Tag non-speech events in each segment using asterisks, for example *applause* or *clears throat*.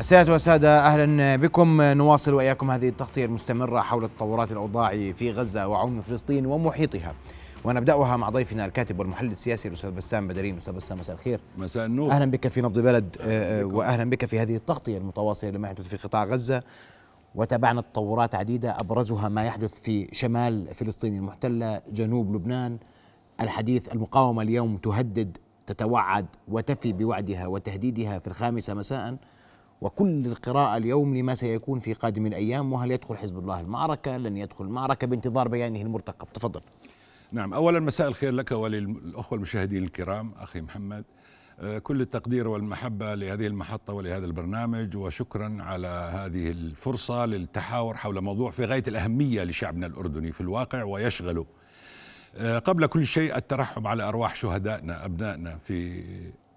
السادة والسادة أهلا بكم نواصل وإياكم هذه التغطية المستمرة حول التطورات الأوضاع في غزة وعموم فلسطين ومحيطها ونبداها مع ضيفنا الكاتب والمحلل السياسي الاستاذ بسام بدرين استاذ بسام مساء الخير مساء النور اهلا بك في نبض بلد أهلاً آه، واهلا بك في هذه التغطيه المتواصله لما يحدث في قطاع غزه وتابعنا تطورات عديده ابرزها ما يحدث في شمال فلسطين المحتله جنوب لبنان الحديث المقاومه اليوم تهدد تتوعد وتفي بوعدها وتهديدها في الخامسه مساء وكل القراءة اليوم لما سيكون في قادم الأيام وهل يدخل حزب الله المعركة لن يدخل المعركة بانتظار بيانه المرتقب تفضل نعم أولا مساء الخير لك وللأخوة المشاهدين الكرام أخي محمد آه، كل التقدير والمحبة لهذه المحطة ولهذا البرنامج وشكرا على هذه الفرصة للتحاور حول موضوع في غاية الأهمية لشعبنا الأردني في الواقع ويشغله آه، قبل كل شيء الترحم على أرواح شهدائنا أبنائنا في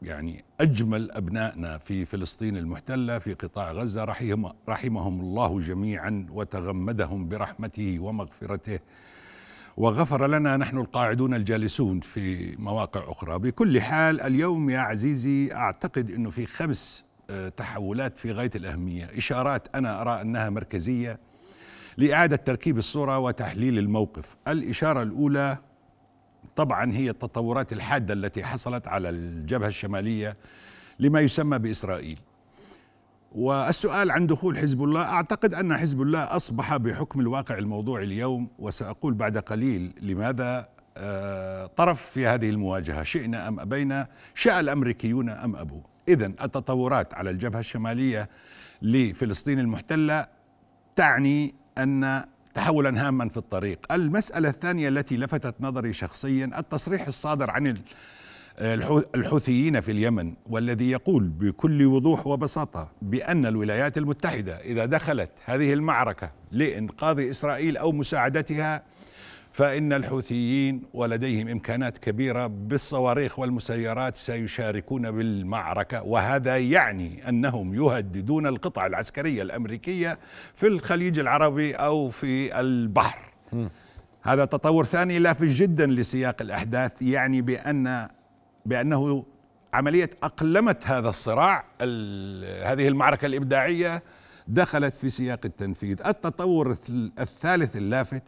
يعني أجمل أبنائنا في فلسطين المحتلة في قطاع غزة رحم رحمهم الله جميعا وتغمدهم برحمته ومغفرته وغفر لنا نحن القاعدون الجالسون في مواقع أخرى بكل حال اليوم يا عزيزي أعتقد أنه في خمس آه، تحولات في غاية الأهمية إشارات أنا أرى أنها مركزية لإعادة تركيب الصورة وتحليل الموقف الإشارة الأولى طبعا هي التطورات الحاده التي حصلت على الجبهه الشماليه لما يسمى باسرائيل. والسؤال عن دخول حزب الله اعتقد ان حزب الله اصبح بحكم الواقع الموضوعي اليوم وساقول بعد قليل لماذا آه، طرف في هذه المواجهه شئنا ام ابينا شاء الامريكيون ام ابوا اذا التطورات على الجبهه الشماليه لفلسطين المحتله تعني ان تحولا هاما في الطريق المسألة الثانية التي لفتت نظري شخصيا التصريح الصادر عن الحوثيين في اليمن والذي يقول بكل وضوح وبساطة بأن الولايات المتحدة إذا دخلت هذه المعركة لإنقاذ إسرائيل أو مساعدتها فإن الحوثيين ولديهم إمكانات كبيرة بالصواريخ والمسيرات سيشاركون بالمعركة وهذا يعني أنهم يهددون القطع العسكرية الأمريكية في الخليج العربي أو في البحر م. هذا تطور ثاني لافت جدا لسياق الأحداث يعني بأن بأنه عملية أقلمت هذا الصراع هذه المعركة الإبداعية دخلت في سياق التنفيذ التطور الثالث اللافت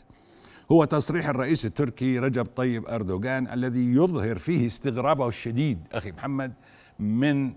هو تصريح الرئيس التركي رجب طيب أردوغان الذي يظهر فيه استغرابه الشديد أخي محمد من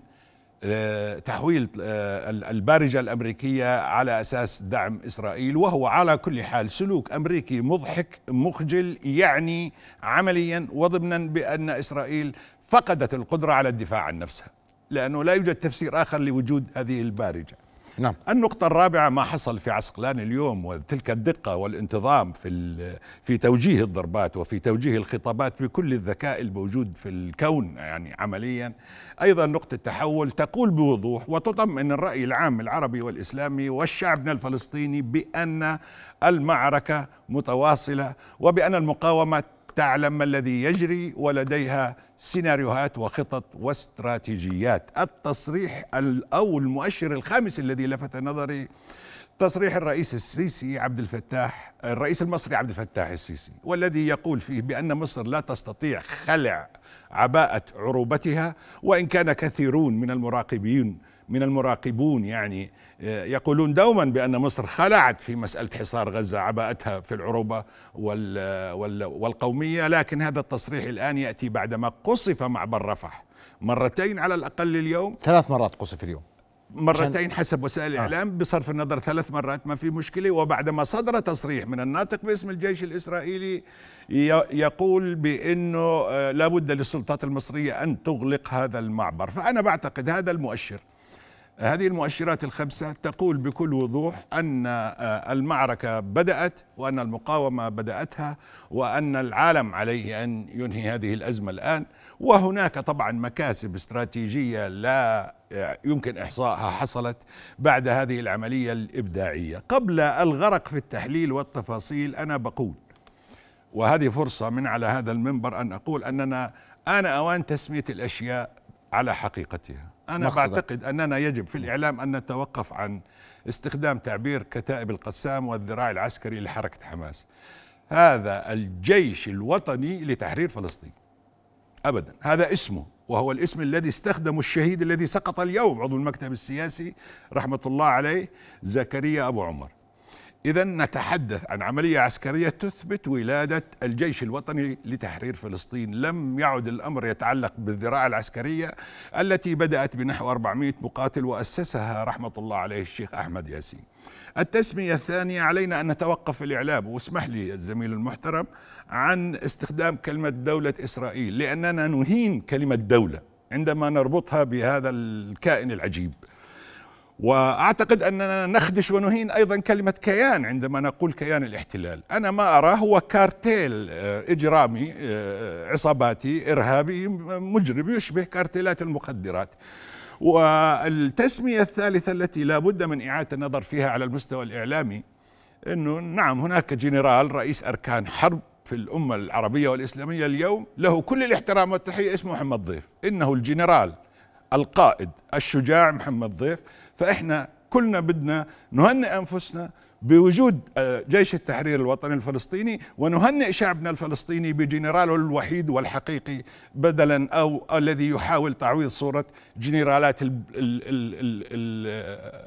آه، تحويل آه، البارجة الأمريكية على أساس دعم إسرائيل وهو على كل حال سلوك أمريكي مضحك مخجل يعني عمليا وضمنا بأن إسرائيل فقدت القدرة على الدفاع عن نفسها لأنه لا يوجد تفسير آخر لوجود هذه البارجة نعم. النقطة الرابعة ما حصل في عسقلان اليوم وتلك الدقة والانتظام في في توجيه الضربات وفي توجيه الخطابات بكل الذكاء الموجود في الكون يعني عمليا أيضا نقطة تحول تقول بوضوح وتطمئن الرأي العام العربي والإسلامي والشعبنا الفلسطيني بأن المعركة متواصلة وبأن المقاومة تعلم ما الذي يجري ولديها سيناريوهات وخطط واستراتيجيات التصريح أو المؤشر الخامس الذي لفت نظري تصريح الرئيس السيسي عبد الفتاح الرئيس المصري عبد الفتاح السيسي والذي يقول فيه بأن مصر لا تستطيع خلع عباءة عروبتها وإن كان كثيرون من المراقبين من المراقبون يعني آه، يقولون دوما بأن مصر خلعت في مسألة حصار غزة عباءتها في العروبة والقومية لكن هذا التصريح الآن يأتي بعدما قصف معبر رفح مرتين على الأقل اليوم ثلاث مرات قصف اليوم مرتين حسب وسائل آه. الاعلام آه. بصرف النظر ثلاث مرات ما في مشكله وبعدما صدر تصريح من الناطق باسم الجيش الاسرائيلي يقول بانه آه، لابد للسلطات المصريه ان تغلق هذا المعبر فانا بعتقد هذا المؤشر هذه المؤشرات الخمسة تقول بكل وضوح أن آه، المعركة بدأت وأن المقاومة بدأتها وأن العالم عليه أن ينهي هذه الأزمة الآن وهناك طبعا مكاسب استراتيجية لا آه، يمكن إحصائها حصلت بعد هذه العملية الإبداعية قبل الغرق في التحليل والتفاصيل أنا بقول وهذه فرصة من على هذا المنبر أن أقول أننا آن أوان تسمية الأشياء على حقيقتها أنا أعتقد بعتقد أننا يجب في الإعلام أن نتوقف عن استخدام تعبير كتائب القسام والذراع العسكري لحركة حماس هذا الجيش الوطني لتحرير فلسطين أبدا هذا اسمه وهو الاسم الذي استخدمه الشهيد الذي سقط اليوم عضو المكتب السياسي رحمة الله عليه زكريا أبو عمر إذا نتحدث عن عملية عسكرية تثبت ولادة الجيش الوطني لتحرير فلسطين لم يعد الأمر يتعلق بالذراع العسكرية التي بدأت بنحو 400 مقاتل وأسسها رحمة الله عليه الشيخ أحمد ياسين التسمية الثانية علينا أن نتوقف الإعلام واسمح لي الزميل المحترم عن استخدام كلمة دولة إسرائيل لأننا نهين كلمة دولة عندما نربطها بهذا الكائن العجيب واعتقد اننا نخدش ونهين ايضا كلمه كيان عندما نقول كيان الاحتلال، انا ما اراه هو كارتيل آه، اجرامي آه، عصاباتي ارهابي مجرم يشبه كارتيلات المخدرات. والتسميه الثالثه التي لا بد من اعاده النظر فيها على المستوى الاعلامي انه نعم هناك جنرال رئيس اركان حرب في الامه العربيه والاسلاميه اليوم له كل الاحترام والتحيه اسمه محمد ضيف، انه الجنرال القائد الشجاع محمد ضيف فإحنا كلنا بدنا نهنئ أنفسنا بوجود آه، جيش التحرير الوطني الفلسطيني ونهنئ شعبنا الفلسطيني بجنراله الوحيد والحقيقي بدلا او الذي يحاول تعويض صوره جنرالات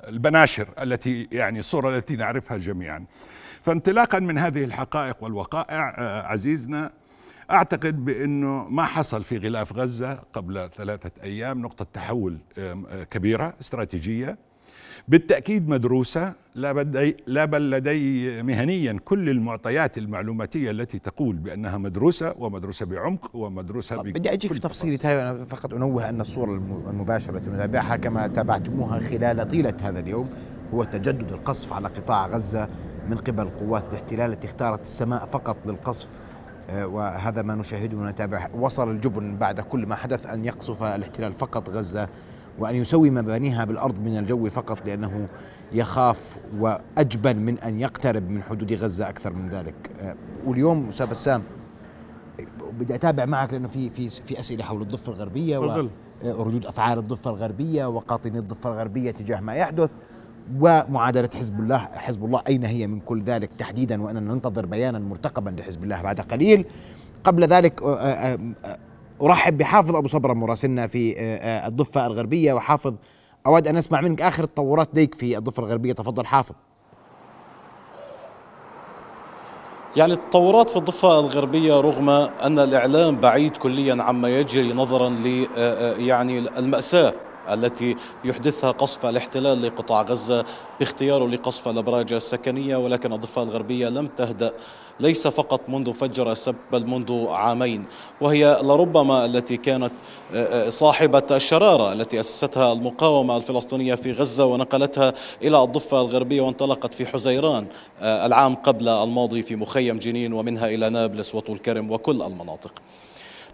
البناشر التي يعني الصوره التي نعرفها جميعا. فانطلاقا من هذه الحقائق والوقائع آه، عزيزنا أعتقد بأنه ما حصل في غلاف غزة قبل ثلاثة أيام نقطة تحول آه، كبيرة استراتيجية بالتأكيد مدروسة لا, بل لدي مهنيا كل المعطيات المعلوماتية التي تقول بأنها مدروسة ومدروسة بعمق ومدروسة بكل بدي أجيك في تفصيل أنا فقط أنوه أن الصورة المباشرة التي نتابعها كما تابعتموها خلال طيلة هذا اليوم هو تجدد القصف على قطاع غزة من قبل قوات الاحتلال التي اختارت السماء فقط للقصف آه، وهذا ما نشاهده ونتابع وصل الجبن بعد كل ما حدث أن يقصف الاحتلال فقط غزة وأن يسوي مبانيها بالأرض من الجو فقط لأنه يخاف وأجبن من أن يقترب من حدود غزة أكثر من ذلك آه، واليوم أستاذ بسام بدي أتابع معك لأنه في في في أسئلة حول الضفة الغربية وردود آه، أفعال الضفة الغربية وقاطني الضفة الغربية تجاه ما يحدث ومعادلة حزب الله حزب الله أين هي من كل ذلك تحديدا وأنا ننتظر بيانا مرتقبا لحزب الله بعد قليل قبل ذلك أرحب بحافظ أبو صبرة مراسلنا في الضفة الغربية وحافظ أود أن أسمع منك آخر التطورات ديك في الضفة الغربية تفضل حافظ يعني التطورات في الضفة الغربية رغم أن الإعلام بعيد كليا عما يجري نظرا ل يعني المأساة التي يحدثها قصف الاحتلال لقطاع غزة باختياره لقصف الأبراج السكنية ولكن الضفة الغربية لم تهدأ ليس فقط منذ فجر السبت بل منذ عامين وهي لربما التي كانت آه، آه، صاحبة الشرارة التي أسستها المقاومة الفلسطينية في غزة ونقلتها إلى الضفة الغربية وانطلقت في حزيران آه، العام قبل الماضي في مخيم جنين ومنها إلى نابلس وطول كرم وكل المناطق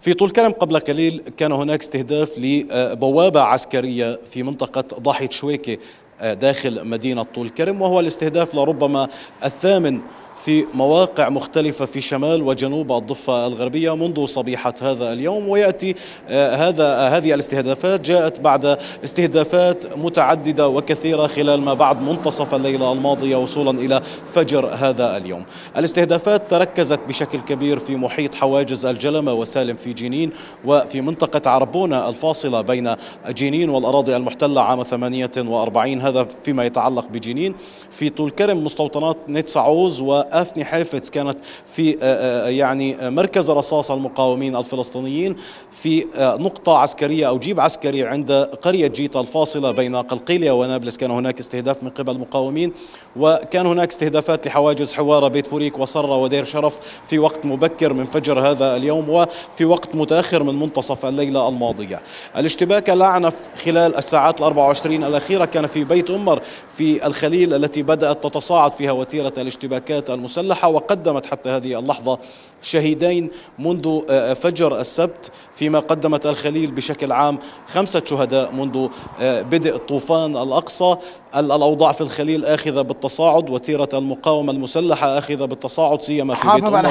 في طول كرم قبل قليل كان هناك استهداف لبوابة عسكرية في منطقة ضاحية شويكة آه، داخل مدينة طول كرم وهو الاستهداف لربما الثامن في مواقع مختلفة في شمال وجنوب الضفة الغربية منذ صبيحة هذا اليوم ويأتي آه، هذا آه، هذه الاستهدافات جاءت بعد استهدافات متعددة وكثيرة خلال ما بعد منتصف الليلة الماضية وصولا إلى فجر هذا اليوم الاستهدافات تركزت بشكل كبير في محيط حواجز الجلمة وسالم في جنين وفي منطقة عربونة الفاصلة بين جنين والأراضي المحتلة عام 48 هذا فيما يتعلق بجنين في طول كرم مستوطنات نتسعوز و أفني حيفتس كانت في آه، آه، آه، يعني مركز رصاص المقاومين الفلسطينيين في نقطة عسكرية أو جيب عسكري عند قرية جيتا الفاصلة بين قلقيلية ونابلس كان هناك استهداف من قبل المقاومين وكان هناك استهدافات لحواجز حوارة بيت فوريك وصرة ودير شرف في وقت مبكر من فجر هذا اليوم وفي وقت متأخر من منتصف الليلة الماضية الاشتباك الأعنف خلال الساعات ال 24 الأخيرة كان في بيت أمر في الخليل التي بدأت تتصاعد فيها وتيرة الاشتباكات المسلحة وقدمت حتى هذه اللحظة شهيدين منذ آه، آه، فجر السبت فيما قدمت الخليل بشكل عام خمسة شهداء منذ آه، بدء طوفان الأقصى الأوضاع في الخليل آخذة بالتصاعد وتيرة المقاومة المسلحة آخذة بالتصاعد سيما في حافظ بيت عمر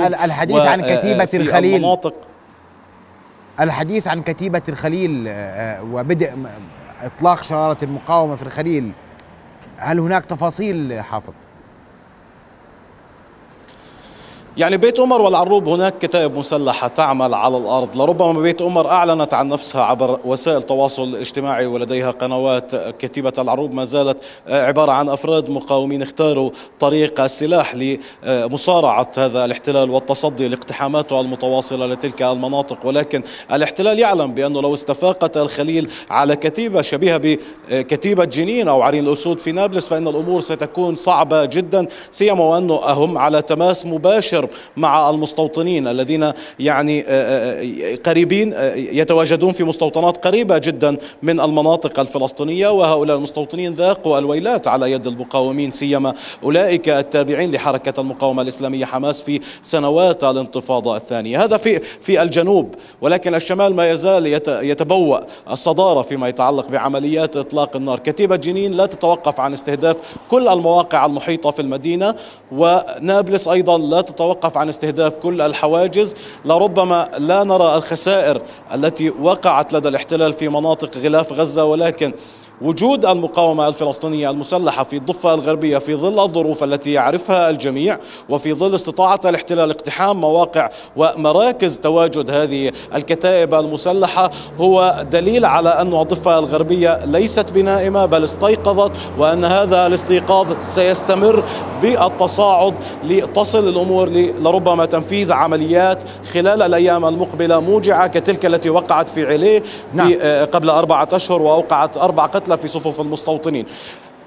الحديث الحديث عن كتيبة الخليل المناطق الحديث عن كتيبة الخليل وبدء إطلاق شرارة المقاومة في الخليل هل هناك تفاصيل حافظ؟ يعني بيت أمر والعروب هناك كتائب مسلحة تعمل على الأرض لربما بيت أمر أعلنت عن نفسها عبر وسائل التواصل الاجتماعي ولديها قنوات كتيبة العروب ما زالت عبارة عن أفراد مقاومين اختاروا طريق السلاح لمصارعة هذا الاحتلال والتصدي لاقتحاماته المتواصلة لتلك المناطق ولكن الاحتلال يعلم بأنه لو استفاقت الخليل على كتيبة شبيهة بكتيبة جنين أو عرين الأسود في نابلس فإن الأمور ستكون صعبة جدا سيما وأنه هم على تماس مباشر مع المستوطنين الذين يعني آه، آه، آه، قريبين يتواجدون في مستوطنات قريبة جدا من المناطق الفلسطينية وهؤلاء المستوطنين ذاقوا الويلات على يد المقاومين سيما أولئك التابعين لحركة المقاومة الإسلامية حماس في سنوات الانتفاضة الثانية هذا في في الجنوب ولكن الشمال ما يزال يتبوأ الصدارة فيما يتعلق بعمليات إطلاق النار كتيبة جنين لا تتوقف عن استهداف كل المواقع المحيطة في المدينة ونابلس أيضا لا تتوقف نتوقف عن استهداف كل الحواجز لربما لا نرى الخسائر التي وقعت لدى الاحتلال في مناطق غلاف غزة ولكن وجود المقاومة الفلسطينية المسلحة في الضفة الغربية في ظل الظروف التي يعرفها الجميع وفي ظل استطاعة الاحتلال اقتحام مواقع ومراكز تواجد هذه الكتائب المسلحة هو دليل على أن الضفة الغربية ليست بنائمة بل استيقظت وأن هذا الاستيقاظ سيستمر بالتصاعد لتصل الأمور لربما تنفيذ عمليات خلال الأيام المقبلة موجعة كتلك التي وقعت في عليه في نعم. آه، قبل أربعة أشهر وأوقعت أربع قتلى القتلى في صفوف المستوطنين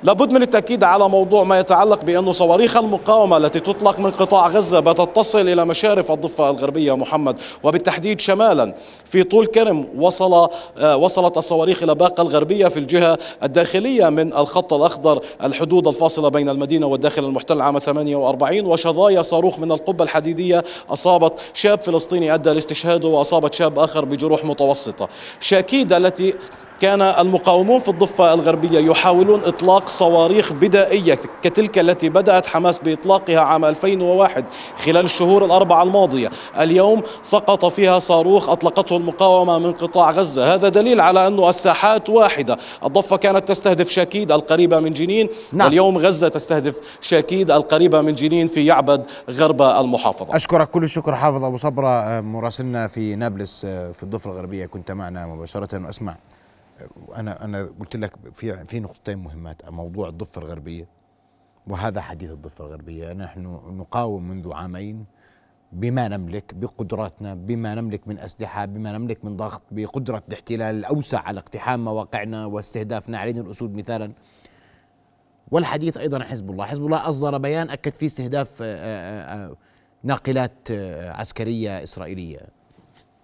لابد من التأكيد على موضوع ما يتعلق بأن صواريخ المقاومة التي تطلق من قطاع غزة بدأت تصل إلى مشارف الضفة الغربية محمد وبالتحديد شمالا في طول كرم وصل آه، وصلت الصواريخ إلى باقة الغربية في الجهة الداخلية من الخط الأخضر الحدود الفاصلة بين المدينة والداخل المحتل عام 48 وشظايا صاروخ من القبة الحديدية أصابت شاب فلسطيني أدى لاستشهاده وأصابت شاب آخر بجروح متوسطة شاكيد التي كان المقاومون في الضفة الغربية يحاولون إطلاق صواريخ بدائية كتلك التي بدأت حماس بإطلاقها عام 2001 خلال الشهور الأربعة الماضية اليوم سقط فيها صاروخ أطلقته المقاومة من قطاع غزة هذا دليل على أن الساحات واحدة الضفة كانت تستهدف شاكيد القريبة من جنين نعم. واليوم غزة تستهدف شاكيد القريبة من جنين في يعبد غرب المحافظة أشكرك كل الشكر حافظ أبو صبرة مراسلنا في نابلس آه، في الضفة الغربية كنت معنا مباشرة وأسمع انا انا قلت لك في في نقطتين مهمات موضوع الضفه الغربيه وهذا حديث الضفه الغربيه نحن نقاوم منذ عامين بما نملك بقدراتنا بما نملك من اسلحه بما نملك من ضغط بقدره الاحتلال الاوسع على اقتحام مواقعنا واستهدافنا على الاسود مثالا والحديث ايضا عن حزب الله، حزب الله اصدر بيان اكد فيه استهداف آه، آه، آه، ناقلات عسكريه اسرائيليه.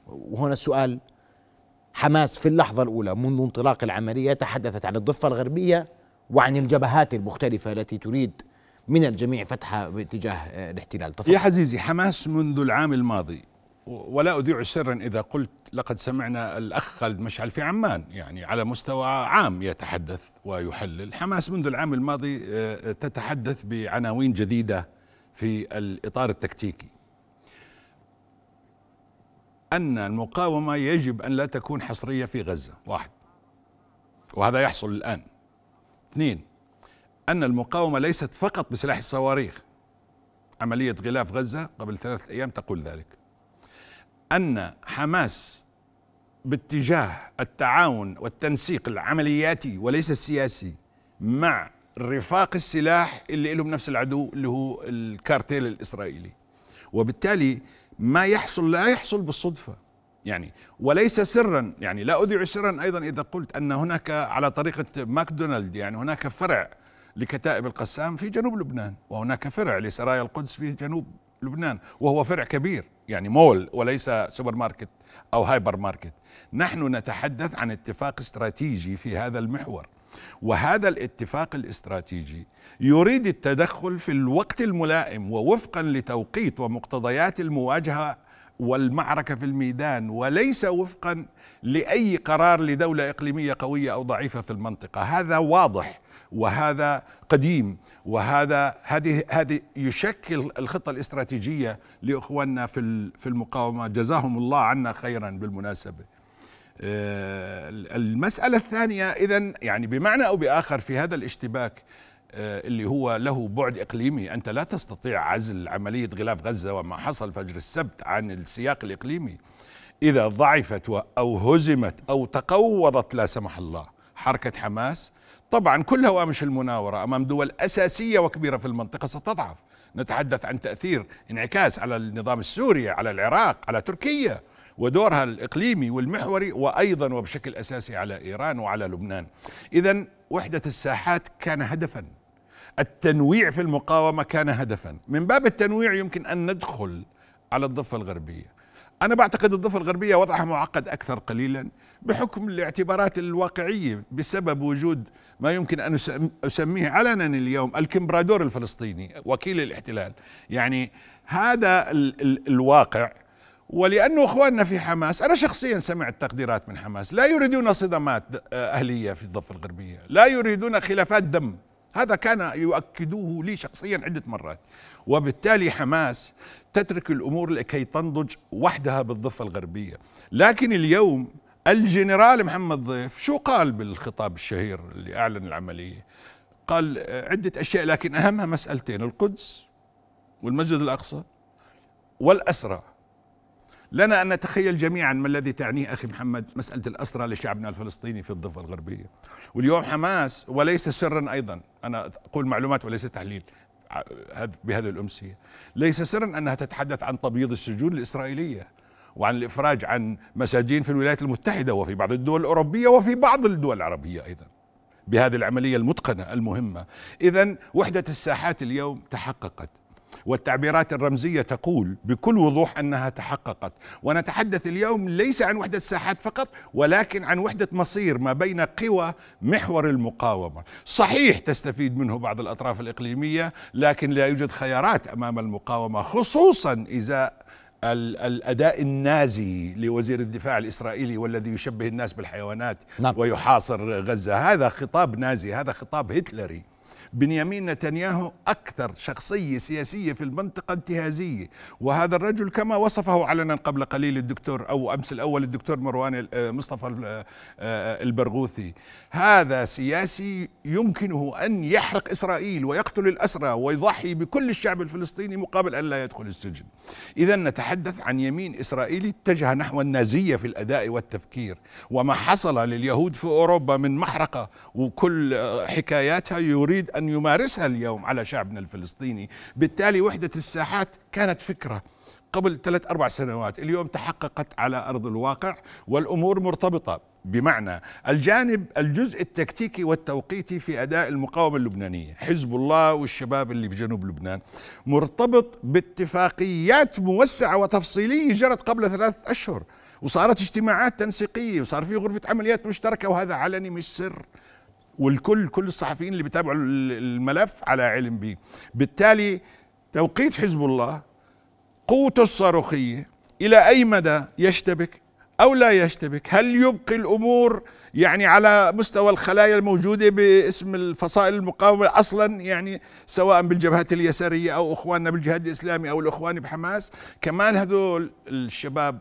وهنا السؤال حماس في اللحظة الأولى منذ انطلاق العملية تحدثت عن الضفة الغربية وعن الجبهات المختلفة التي تريد من الجميع فتحها باتجاه آه، الاحتلال تفضل. يا عزيزي حماس منذ العام الماضي ولا أذيع سرا إذا قلت لقد سمعنا الأخ خالد مشعل في عمان يعني على مستوى عام يتحدث ويحلل حماس منذ العام الماضي آه، تتحدث بعناوين جديدة في الإطار التكتيكي أن المقاومة يجب أن لا تكون حصرية في غزة واحد وهذا يحصل الآن اثنين أن المقاومة ليست فقط بسلاح الصواريخ عملية غلاف غزة قبل ثلاثة أيام تقول ذلك أن حماس باتجاه التعاون والتنسيق العملياتي وليس السياسي مع رفاق السلاح اللي لهم نفس العدو اللي هو الكارتيل الإسرائيلي وبالتالي ما يحصل لا يحصل بالصدفة يعني وليس سرا يعني لا أذيع سرا أيضا إذا قلت أن هناك على طريقة ماكدونالد يعني هناك فرع لكتائب القسام في جنوب لبنان وهناك فرع لسرايا القدس في جنوب لبنان وهو فرع كبير يعني مول وليس سوبر ماركت أو هايبر ماركت نحن نتحدث عن اتفاق استراتيجي في هذا المحور وهذا الاتفاق الاستراتيجي يريد التدخل في الوقت الملائم ووفقا لتوقيت ومقتضيات المواجهه والمعركه في الميدان وليس وفقا لاي قرار لدوله اقليميه قويه او ضعيفه في المنطقه هذا واضح وهذا قديم وهذا هذه هذه يشكل الخطه الاستراتيجيه لاخواننا في في المقاومه جزاهم الله عنا خيرا بالمناسبه آه، المسألة الثانية إذا يعني بمعنى أو بآخر في هذا الاشتباك آه، اللي هو له بعد إقليمي أنت لا تستطيع عزل عملية غلاف غزة وما حصل فجر السبت عن السياق الإقليمي إذا ضعفت أو هزمت أو تقوضت لا سمح الله حركة حماس طبعا كل هوامش المناورة أمام دول أساسية وكبيرة في المنطقة ستضعف نتحدث عن تأثير انعكاس على النظام السوري على العراق على تركيا ودورها الإقليمي والمحوري وأيضا وبشكل أساسي على إيران وعلى لبنان إذا وحدة الساحات كان هدفا التنويع في المقاومة كان هدفا من باب التنويع يمكن أن ندخل على الضفة الغربية أنا بعتقد الضفة الغربية وضعها معقد أكثر قليلا بحكم الاعتبارات الواقعية بسبب وجود ما يمكن أن أسميه علنا اليوم الكمبرادور الفلسطيني وكيل الاحتلال يعني هذا الواقع ولأنه إخواننا في حماس أنا شخصيا سمعت تقديرات من حماس لا يريدون صدمات أهلية في الضفة الغربية لا يريدون خلافات دم هذا كان يؤكدوه لي شخصيا عدة مرات وبالتالي حماس تترك الأمور لكي تنضج وحدها بالضفة الغربية لكن اليوم الجنرال محمد ضيف شو قال بالخطاب الشهير اللي أعلن العملية قال عدة أشياء لكن أهمها مسألتين القدس والمسجد الأقصى والأسرى لنا أن نتخيل جميعا ما الذي تعنيه أخي محمد مسألة الأسرى لشعبنا الفلسطيني في الضفة الغربية واليوم حماس وليس سرا أيضا أنا أقول معلومات وليس تحليل بهذه الأمسية ليس سرا أنها تتحدث عن تبييض السجون الإسرائيلية وعن الإفراج عن مساجين في الولايات المتحدة وفي بعض الدول الأوروبية وفي بعض الدول العربية أيضا بهذه العملية المتقنة المهمة إذا وحدة الساحات اليوم تحققت والتعبيرات الرمزية تقول بكل وضوح أنها تحققت ونتحدث اليوم ليس عن وحدة ساحات فقط ولكن عن وحدة مصير ما بين قوى محور المقاومة صحيح تستفيد منه بعض الأطراف الإقليمية لكن لا يوجد خيارات أمام المقاومة خصوصا إذا الأداء النازي لوزير الدفاع الإسرائيلي والذي يشبه الناس بالحيوانات نعم. ويحاصر غزة هذا خطاب نازي هذا خطاب هتلري بنيامين نتنياهو أكثر شخصية سياسية في المنطقة انتهازية وهذا الرجل كما وصفه علنا قبل قليل الدكتور أو أمس الأول الدكتور مروان آه، مصطفى آه، آه، البرغوثي هذا سياسي يمكنه أن يحرق إسرائيل ويقتل الأسرى ويضحي بكل الشعب الفلسطيني مقابل أن لا يدخل السجن إذا نتحدث عن يمين إسرائيلي اتجه نحو النازية في الأداء والتفكير وما حصل لليهود في أوروبا من محرقة وكل حكاياتها يريد أن يمارسها اليوم على شعبنا الفلسطيني بالتالي وحدة الساحات كانت فكرة قبل ثلاث أربع سنوات اليوم تحققت على أرض الواقع والأمور مرتبطة بمعنى الجانب الجزء التكتيكي والتوقيتي في أداء المقاومة اللبنانية حزب الله والشباب اللي في جنوب لبنان مرتبط باتفاقيات موسعة وتفصيلية جرت قبل ثلاث أشهر وصارت اجتماعات تنسيقية وصار في غرفة عمليات مشتركة وهذا علني مش سر والكل كل الصحفيين اللي بيتابعوا الملف على علم به بالتالي توقيت حزب الله قوته الصاروخيه الى اي مدى يشتبك او لا يشتبك هل يبقي الامور يعني على مستوى الخلايا الموجوده باسم الفصائل المقاومه اصلا يعني سواء بالجبهات اليساريه او اخواننا بالجهاد الاسلامي او الاخوان بحماس كمان هذول الشباب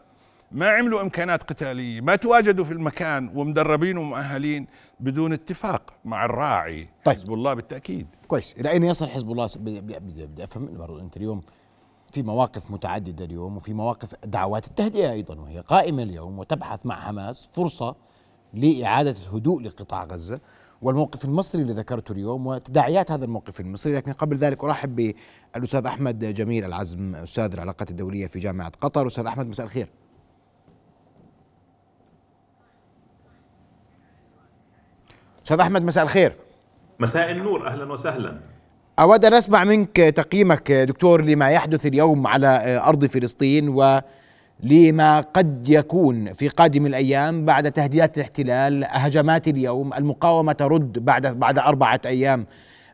ما عملوا امكانات قتاليه ما تواجدوا في المكان ومدربين ومؤهلين بدون اتفاق مع الراعي طيب. حزب الله بالتاكيد كويس الى اين يصل حزب الله بدي افهم برضه انت اليوم في مواقف متعدده اليوم وفي مواقف دعوات التهدئه ايضا وهي قائمه اليوم وتبحث مع حماس فرصه لاعاده الهدوء لقطاع غزه والموقف المصري اللي ذكرته اليوم وتداعيات هذا الموقف المصري لكن قبل ذلك ارحب بالاستاذ احمد جميل العزم استاذ العلاقات الدوليه في جامعه قطر استاذ احمد مساء الخير استاذ احمد مساء الخير مساء النور اهلا وسهلا اود ان اسمع منك تقييمك دكتور لما يحدث اليوم على ارض فلسطين ولما قد يكون في قادم الايام بعد تهديدات الاحتلال هجمات اليوم المقاومه ترد بعد بعد اربعه ايام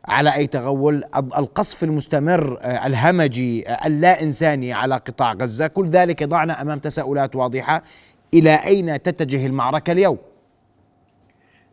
على اي تغول القصف المستمر آه، الهمجي آه، اللا انساني على قطاع غزه كل ذلك يضعنا امام تساؤلات واضحه الى اين تتجه المعركه اليوم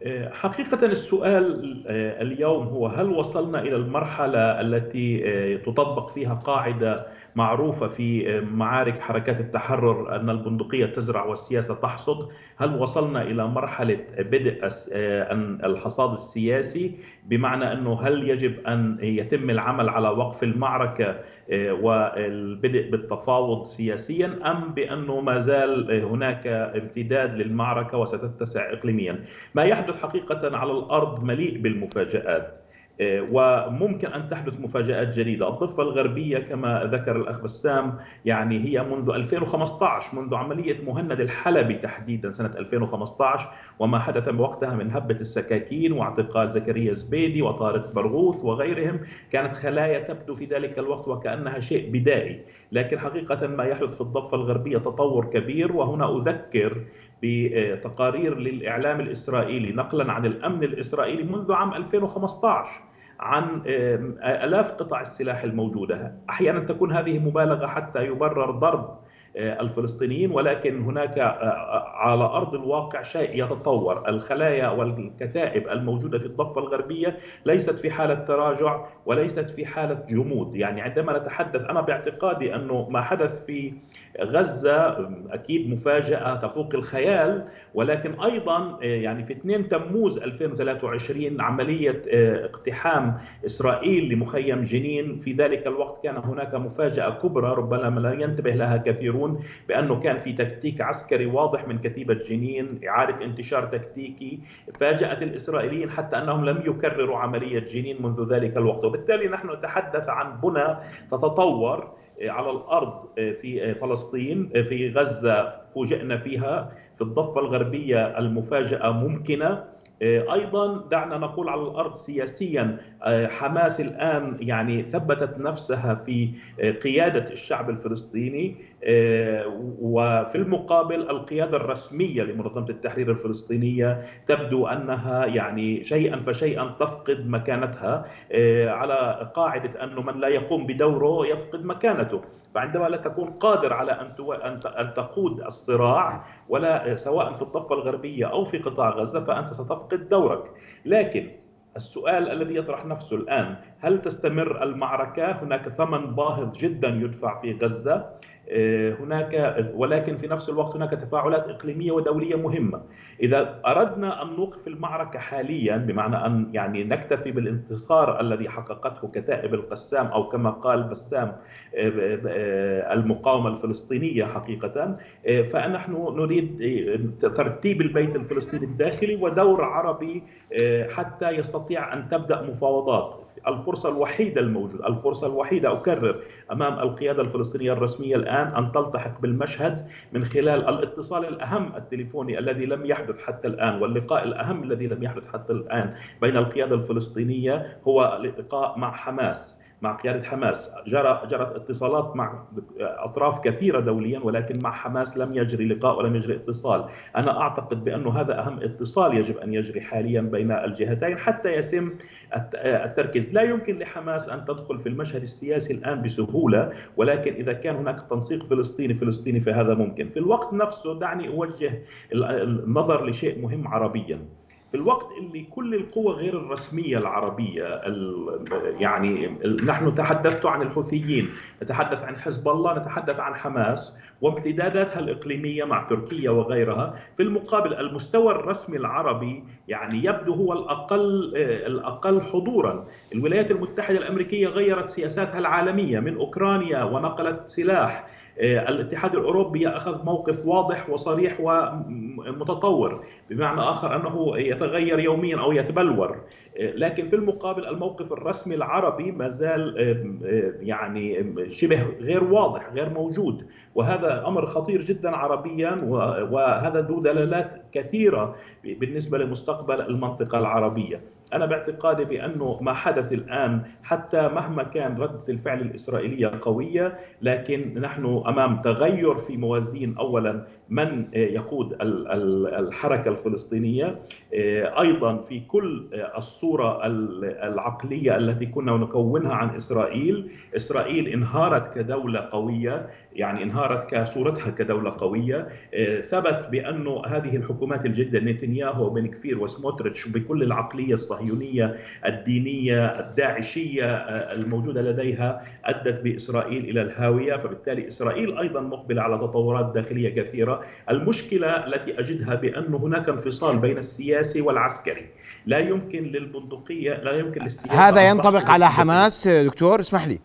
آه، حقيقة السؤال آه، اليوم هو هل وصلنا إلى المرحلة التي آه، تطبق فيها قاعدة معروفة في معارك حركات التحرر أن البندقية تزرع والسياسة تحصد هل وصلنا إلى مرحلة بدء آه، الحصاد السياسي بمعنى أنه هل يجب أن يتم العمل على وقف المعركة آه، والبدء بالتفاوض سياسيا أم بأنه ما زال هناك امتداد للمعركة وستتسع إقليميا ما يحدث حقيقة على الأرض مليء بالمفاجآت آه، وممكن ان تحدث مفاجات جديده، الضفه الغربيه كما ذكر الاخ بسام يعني هي منذ 2015 منذ عمليه مهند الحلبي تحديدا سنه 2015 وما حدث وقتها من هبه السكاكين واعتقال زكريا زبيدي وطارق برغوث وغيرهم كانت خلايا تبدو في ذلك الوقت وكانها شيء بدائي، لكن حقيقه ما يحدث في الضفه الغربيه تطور كبير وهنا اذكر بتقارير للاعلام الاسرائيلي نقلا عن الامن الاسرائيلي منذ عام 2015 عن آلاف قطع السلاح الموجودة أحيانا تكون هذه مبالغة حتى يبرر ضرب آه، الفلسطينيين ولكن هناك آه، آه، على ارض الواقع شيء يتطور، الخلايا والكتائب الموجوده في الضفه الغربيه ليست في حاله تراجع وليست في حاله جمود، يعني عندما نتحدث انا باعتقادي انه ما حدث في غزة أكيد مفاجأة تفوق الخيال ولكن أيضا آه، يعني في 2 تموز 2023 عملية آه، اقتحام إسرائيل لمخيم جنين في ذلك الوقت كان هناك مفاجأة كبرى ربما لا ينتبه لها كثيرون بأنه كان في تكتيك عسكري واضح من كتيبة جنين إعادة انتشار تكتيكي فاجأت الإسرائيليين حتى أنهم لم يكرروا عملية جنين منذ ذلك الوقت وبالتالي نحن نتحدث عن بنى تتطور آه، على الارض آه، في آه، فلسطين في غزه فوجئنا فيها في الضفه الغربيه المفاجاه ممكنه آه، ايضا دعنا نقول على الارض سياسيا آه، حماس الان يعني ثبتت نفسها في آه، قياده الشعب الفلسطيني وفي المقابل القياده الرسميه لمنظمه التحرير الفلسطينيه تبدو انها يعني شيئا فشيئا تفقد مكانتها على قاعده انه من لا يقوم بدوره يفقد مكانته فعندما لا تكون قادر على ان ان تقود الصراع ولا سواء في الضفه الغربيه او في قطاع غزه فانت ستفقد دورك لكن السؤال الذي يطرح نفسه الان هل تستمر المعركه هناك ثمن باهظ جدا يدفع في غزه آه، هناك ولكن في نفس الوقت هناك تفاعلات اقليميه ودوليه مهمه اذا اردنا ان نوقف المعركه حاليا بمعنى ان يعني نكتفي بالانتصار الذي حققته كتائب القسام او كما قال بسام آه، آه، المقاومه الفلسطينيه حقيقه فنحن نريد ترتيب البيت الفلسطيني الداخلي ودور عربي حتى يستطيع ان تبدا مفاوضات الفرصة الوحيدة الموجودة الفرصة الوحيدة أكرر أمام القيادة الفلسطينية الرسمية الآن أن تلتحق بالمشهد من خلال الاتصال الأهم التليفوني الذي لم يحدث حتى الآن واللقاء الأهم الذي لم يحدث حتى الآن بين القيادة الفلسطينية هو لقاء مع حماس مع قيادة حماس جرى جرت اتصالات مع أطراف كثيرة دوليا ولكن مع حماس لم يجري لقاء ولم يجري اتصال أنا أعتقد بأن هذا أهم اتصال يجب أن يجري حاليا بين الجهتين حتى يتم التركيز لا يمكن لحماس أن تدخل في المشهد السياسي الآن بسهولة ولكن إذا كان هناك تنسيق فلسطيني فلسطيني فهذا ممكن في الوقت نفسه دعني أوجه النظر لشيء مهم عربيا في الوقت اللي كل القوى غير الرسميه العربيه يعني نحن تحدثت عن الحوثيين، نتحدث عن حزب الله، نتحدث عن حماس وامتداداتها الاقليميه مع تركيا وغيرها، في المقابل المستوى الرسمي العربي يعني يبدو هو الاقل الاقل حضورا، الولايات المتحده الامريكيه غيرت سياساتها العالميه من اوكرانيا ونقلت سلاح آه، الاتحاد الاوروبي اخذ موقف واضح وصريح ومتطور بمعنى اخر انه يتغير يوميا او يتبلور آه، لكن في المقابل الموقف الرسمي العربي ما زال آه، يعني شبه غير واضح غير موجود وهذا امر خطير جدا عربيا وهذا ذو دلالات كثيره بالنسبه لمستقبل المنطقه العربيه أنا باعتقادي بأنه ما حدث الآن حتى مهما كان ردة الفعل الإسرائيلية قوية لكن نحن أمام تغير في موازين أولا من آه، يقود الحركة الفلسطينية آه، أيضا في كل آه، الصورة العقلية التي كنا نكونها عن إسرائيل إسرائيل انهارت كدولة قوية يعني انهارت كصورتها كدولة قوية ثبت بأنه هذه الحكومات الجديدة نتنياهو بن كفير وسموتريتش بكل العقلية الصهيونية الدينية الداعشية الموجودة لديها أدت بإسرائيل إلى الهاوية فبالتالي إسرائيل أيضا مقبلة على تطورات داخلية كثيرة المشكلة التي أجدها بأن هناك انفصال بين السياسي والعسكري لا يمكن للبندقية لا يمكن للسياسة هذا ينطبق على حماس دكتور اسمح لي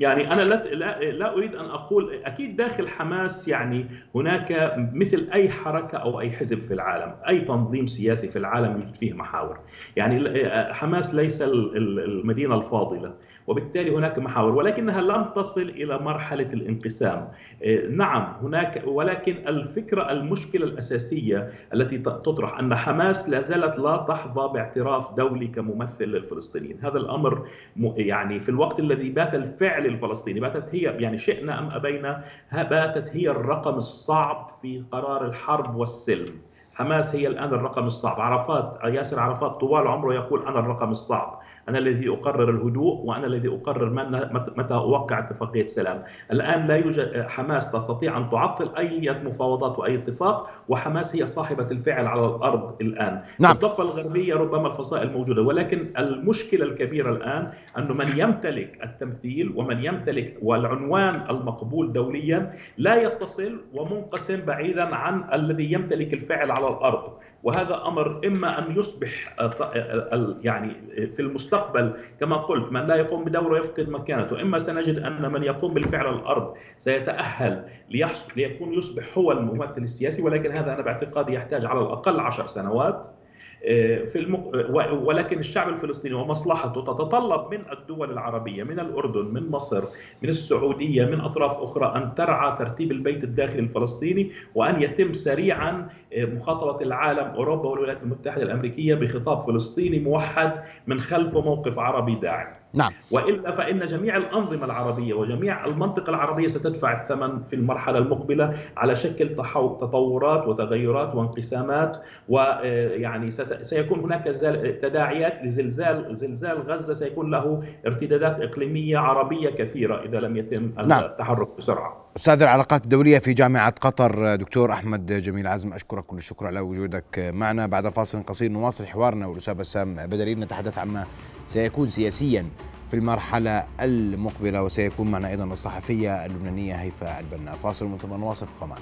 يعني انا لا لا اريد ان اقول اكيد داخل حماس يعني هناك مثل اي حركه او اي حزب في العالم، اي تنظيم سياسي في العالم فيه محاور، يعني حماس ليس المدينه الفاضله، وبالتالي هناك محاور ولكنها لم تصل إلى مرحلة الانقسام إيه، نعم هناك ولكن الفكرة المشكلة الأساسية التي تطرح أن حماس لا زالت لا تحظى باعتراف دولي كممثل للفلسطينيين هذا الأمر يعني في الوقت الذي بات الفعل الفلسطيني باتت هي يعني شئنا أم أبينا باتت هي الرقم الصعب في قرار الحرب والسلم حماس هي الآن الرقم الصعب عرفات ياسر عرفات طوال عمره يقول أنا الرقم الصعب أنا الذي أقرر الهدوء وأنا الذي أقرر متى أوقع اتفاقية سلام الآن لا يوجد حماس تستطيع أن تعطل أي مفاوضات وأي اتفاق وحماس هي صاحبة الفعل على الأرض الآن نعم. الضفة الغربية ربما الفصائل موجودة ولكن المشكلة الكبيرة الآن أنه من يمتلك التمثيل ومن يمتلك والعنوان المقبول دوليا لا يتصل ومنقسم بعيدا عن الذي يمتلك الفعل على الأرض وهذا امر اما ان يصبح يعني في المستقبل كما قلت من لا يقوم بدوره يفقد مكانته، اما سنجد ان من يقوم بالفعل على الارض سيتاهل ليحصل ليكون يصبح هو الممثل السياسي ولكن هذا انا باعتقادي يحتاج على الاقل 10 سنوات آه، في المق... ولكن الشعب الفلسطيني ومصلحته تتطلب من الدول العربية من الأردن من مصر من السعودية من أطراف أخرى أن ترعى ترتيب البيت الداخلي الفلسطيني وأن يتم سريعا مخاطبه العالم اوروبا والولايات المتحده الامريكيه بخطاب فلسطيني موحد من خلفه موقف عربي داعم. نعم. والا فان جميع الانظمه العربيه وجميع المنطقه العربيه ستدفع الثمن في المرحله المقبله على شكل تطورات وتغيرات وانقسامات ويعني آه، سيكون هناك تداعيات لزلزال زلزال غزه سيكون له ارتدادات اقليميه عربيه كثيره اذا لم يتم نعم. التحرك بسرعه. استاذ العلاقات الدوليه في جامعه قطر دكتور احمد جميل عزم اشكرك كل الشكر على وجودك معنا بعد فاصل قصير نواصل حوارنا والاستاذ بسام بدري نتحدث عما سيكون سياسيا في المرحله المقبله وسيكون معنا ايضا الصحفيه اللبنانيه هيفاء البنا فاصل ثم نواصل معنا